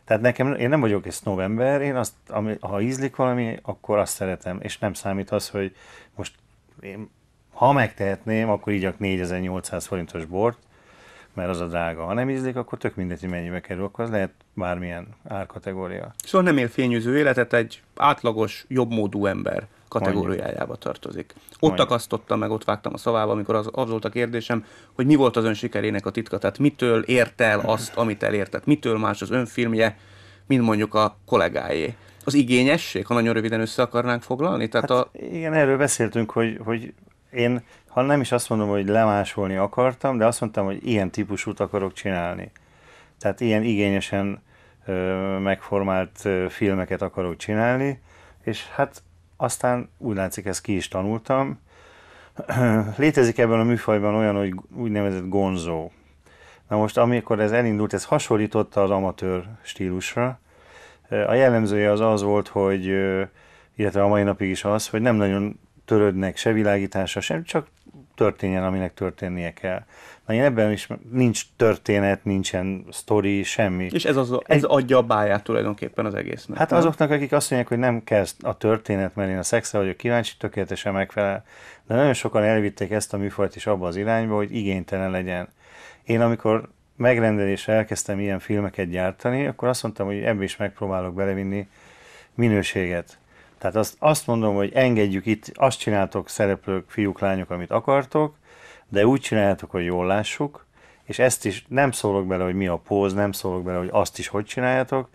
Tehát nekem, én nem vagyok egy snob én azt, ami, ha ízlik valami, akkor azt szeretem, és nem számít az, hogy most én, ha megtehetném, akkor ígyak 4800 forintos bort, mert az a drága. Ha nem ízlik, akkor tök mindegy, hogy mennyibe kerül, akkor az lehet bármilyen árkategória. Szóval nem él fényűző életet, egy átlagos, jobbmódú ember kategóriájába tartozik. Ott akasztottam meg, ott vágtam a szavába, amikor az, az volt a kérdésem, hogy mi volt az ön sikerének a titka, tehát mitől ért el azt, amit elértett, mitől más az önfilmje, mint mondjuk a kollégáé. Az igényesség, ha nagyon röviden össze akarnánk foglalni? Tehát hát a... Igen, erről beszéltünk, hogy, hogy én ha nem is azt mondom, hogy lemásolni akartam, de azt mondtam, hogy ilyen típusút akarok csinálni. Tehát ilyen igényesen ö, megformált ö, filmeket akarok csinálni, és hát aztán úgy látszik, ezt ki is tanultam. <clears throat> Létezik ebben a műfajban olyan, hogy úgynevezett gonzó. Na most, amikor ez elindult, ez hasonlította az amatőr stílusra. A jellemzője az az volt, hogy illetve a mai napig is az, hogy nem nagyon törődnek, se világítása, sem, csak történjen, aminek történnie kell. Na én ebben is nincs történet, nincsen sztori, semmi. És ez, az, ez Egy, adja a báját tulajdonképpen az egésznek. Hát nem? azoknak, akik azt mondják, hogy nem kell a történet, mert én a szexre vagyok kíváncsi, tökéletesen megfelel. De nagyon sokan elvitték ezt a műfajt is abba az irányba, hogy igénytelen legyen. Én amikor megrendelésre elkezdtem ilyen filmeket gyártani, akkor azt mondtam, hogy ebbe is megpróbálok belevinni minőséget. Tehát azt, azt mondom, hogy engedjük itt, azt csináltok szereplők, fiúk, lányok, amit akartok, de úgy csináljátok, hogy jól lássuk, és ezt is nem szólok bele, hogy mi a póz, nem szólok bele, hogy azt is hogy csináljátok,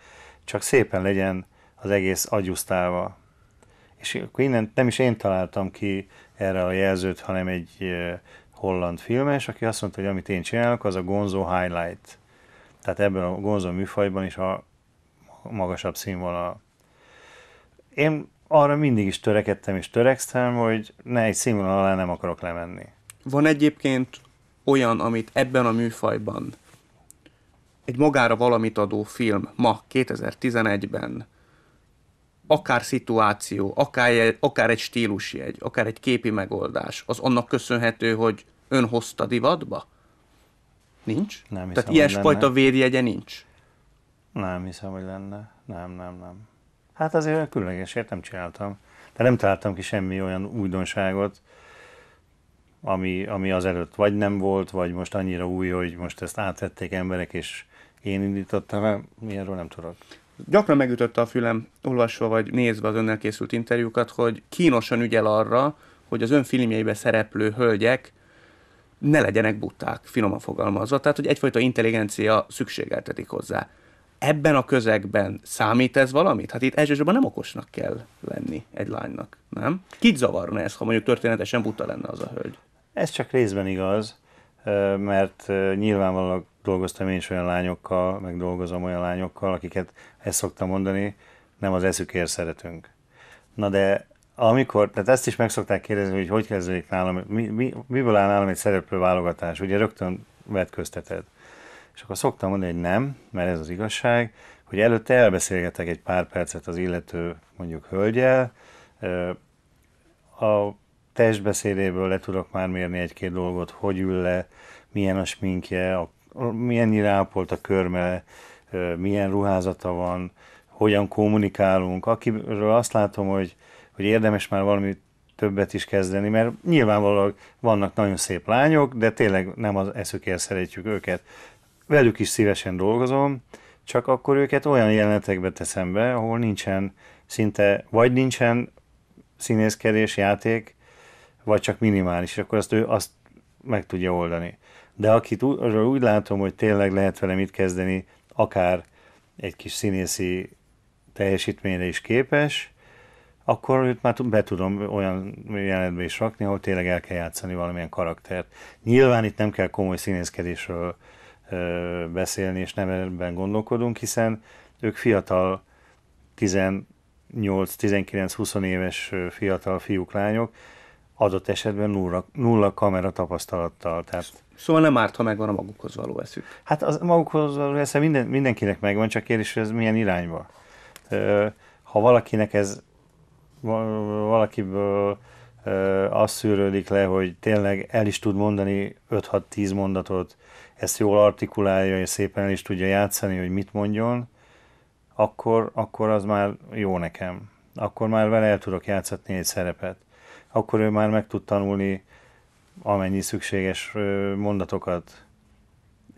csak szépen legyen az egész agyusztálva. És akkor innen nem is én találtam ki erre a jelzőt, hanem egy holland filmes, aki azt mondta, hogy amit én csinálok, az a Gonzo Highlight. Tehát ebben a Gonzo műfajban is a magasabb színvonal. Én arra mindig is törekedtem és törekszem, hogy ne egy színvonal alá nem akarok lemenni. Van egyébként olyan, amit ebben a műfajban egy magára valamit adó film ma 2011-ben akár szituáció, akár egy, akár egy stílusjegy, akár egy képi megoldás, az annak köszönhető, hogy ön hozta divatba? Nincs? Nem hiszem, Tehát ilyesfajta védjegye nincs? Nem hiszem, hogy lenne. Nem, nem, nem. Hát azért különleges, különlegesért nem csináltam. De nem találtam ki semmi olyan újdonságot, ami, ami azelőtt vagy nem volt, vagy most annyira új, hogy most ezt átvették emberek, és én indítottam el, erről nem tudok. Gyakran megütötte a fülem, olvasva vagy nézve az önnel készült interjúkat, hogy kínosan ügyel arra, hogy az ön filmjeibe szereplő hölgyek ne legyenek buták, finoman fogalmazva, tehát hogy egyfajta intelligencia szükségeltetik hozzá ebben a közegben számít ez valamit? Hát itt elsősorban nem okosnak kell lenni egy lánynak, nem? Kit zavarna ez, ha mondjuk történetesen buta lenne az a hölgy? Ez csak részben igaz, mert nyilvánvalóan dolgoztam én is olyan lányokkal, meg dolgozom olyan lányokkal, akiket ezt szoktam mondani, nem az eszükért szeretünk. Na de amikor, tehát ezt is meg szokták kérdezni, hogy hogy kezdődik nálam, mi, mi, miből áll nálam egy szereplő válogatás, ugye rögtön vetközteted. És akkor szoktam mondani, hogy nem, mert ez az igazság, hogy előtte elbeszélgetek egy pár percet az illető mondjuk hölgyel, a testbeszédéből le tudok már mérni egy-két dolgot, hogy ül le, milyen a sminkje, a, milyen ápolt a körme, milyen ruházata van, hogyan kommunikálunk, akiről azt látom, hogy, hogy érdemes már valami többet is kezdeni, mert nyilvánvalóan vannak nagyon szép lányok, de tényleg nem az eszükért szeretjük őket, velük is szívesen dolgozom, csak akkor őket olyan jelenetekbe teszem be, ahol nincsen szinte, vagy nincsen színészkedés, játék, vagy csak minimális, és akkor azt ő azt meg tudja oldani. De akit úgy, úgy látom, hogy tényleg lehet vele mit kezdeni, akár egy kis színészi teljesítményre is képes, akkor őt már be tudom olyan jelenetbe is rakni, ahol tényleg el kell játszani valamilyen karaktert. Nyilván itt nem kell komoly színészkedésről beszélni, és nem ebben gondolkodunk, hiszen ők fiatal, 18-19-20 éves fiatal fiúk, lányok, adott esetben nulla, nulla kamera tapasztalattal. Tehát... Szóval nem árt, ha megvan a magukhoz való eszük. Hát az magukhoz való esze minden, mindenkinek megvan, csak kérdés, hogy ez milyen irányba. Ha valakinek ez valakiből az szűrődik le, hogy tényleg el is tud mondani 5-6-10 mondatot, ezt jól artikulálja, és szépen el is tudja játszani, hogy mit mondjon, akkor, akkor az már jó nekem. Akkor már vele el tudok játszatni egy szerepet. Akkor ő már meg tud tanulni amennyi szükséges mondatokat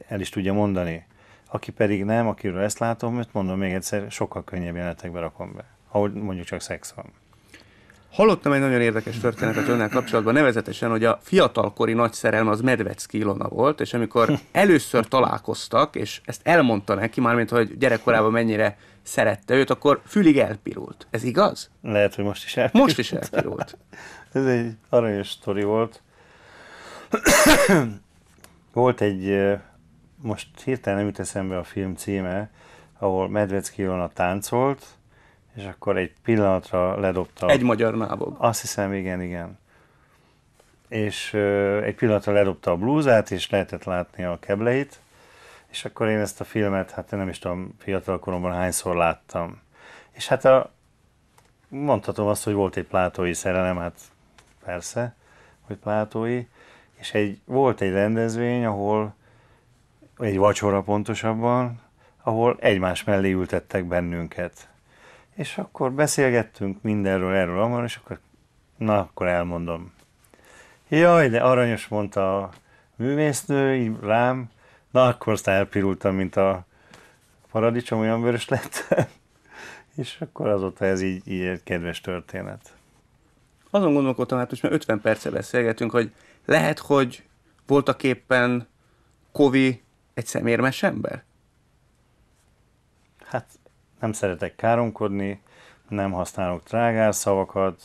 el is tudja mondani. Aki pedig nem, akiről ezt látom, őt mondom még egyszer, sokkal könnyebb jelenetekbe rakom be, ahogy mondjuk csak szex van. Hallottam egy nagyon érdekes történetet önnel kapcsolatban, nevezetesen, hogy a fiatalkori nagy szerelme az Medvecki Ilona volt, és amikor hm. először találkoztak, és ezt elmondta neki, mármint, hogy gyerekkorában mennyire szerette őt, akkor fülig elpirult. Ez igaz? Lehet, hogy most is elpirult. Most is elpirult. <laughs> Ez egy aranyos sztori volt. <coughs> volt egy, most hirtelen nem jut eszembe a film címe, ahol Medvecki Ilona táncolt, és akkor egy pillanatra ledobta. Egy magyar mávog. Azt hiszem, igen, igen. És ö, egy pillanatra ledobta a blúzát, és lehetett látni a kebleit. És akkor én ezt a filmet, hát nem is tudom, fiatal koromban hányszor láttam. És hát a, mondhatom azt, hogy volt egy plátói szerelem, hát persze, hogy plátói, és egy, volt egy rendezvény, ahol egy vacsora pontosabban, ahol egymás mellé ültettek bennünket. És akkor beszélgettünk mindenről, erről, arról, és akkor, na, akkor elmondom. Jaj, de aranyos, mondta a művésznő, így rám, na, akkor aztán elpirultam, mint a paradicsom, olyan vörös lett. <laughs> és akkor azóta ez így, így egy kedves történet. Azon gondolkodtam, hát most már 50 perce beszélgetünk, hogy lehet, hogy voltak éppen Kovi egy szemérmes ember? Hát nem szeretek káromkodni, nem használok trágár szavakat,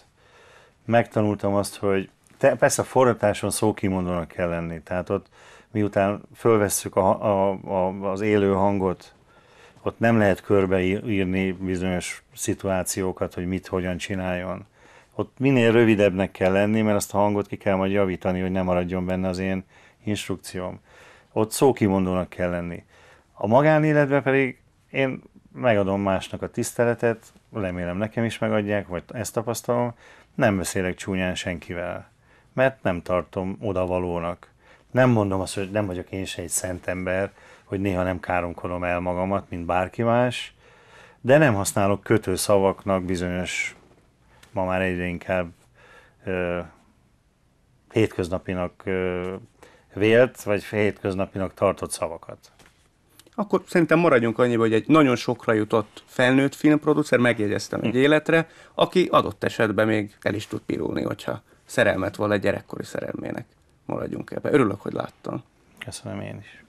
megtanultam azt, hogy te, persze a forgatáson szókimondónak kell lenni, tehát ott miután fölvesszük a, a, a, az élő hangot, ott nem lehet körbeírni bizonyos szituációkat, hogy mit, hogyan csináljon. Ott minél rövidebbnek kell lenni, mert azt a hangot ki kell majd javítani, hogy nem maradjon benne az én instrukcióm. Ott szókimondónak kell lenni. A magánéletben pedig én megadom másnak a tiszteletet, remélem nekem is megadják, vagy ezt tapasztalom, nem beszélek csúnyán senkivel, mert nem tartom odavalónak. Nem mondom azt, hogy nem vagyok én se egy szent ember, hogy néha nem káromkodom el magamat, mint bárki más, de nem használok kötőszavaknak bizonyos, ma már egyre inkább ö, hétköznapinak ö, vélt, vagy hétköznapinak tartott szavakat akkor szerintem maradjunk annyiba, hogy egy nagyon sokra jutott felnőtt filmproducer, megjegyeztem egy hm. életre, aki adott esetben még el is tud pirulni, hogyha szerelmet vala gyerekkori szerelmének. Maradjunk ebbe. Örülök, hogy láttam. Köszönöm én is.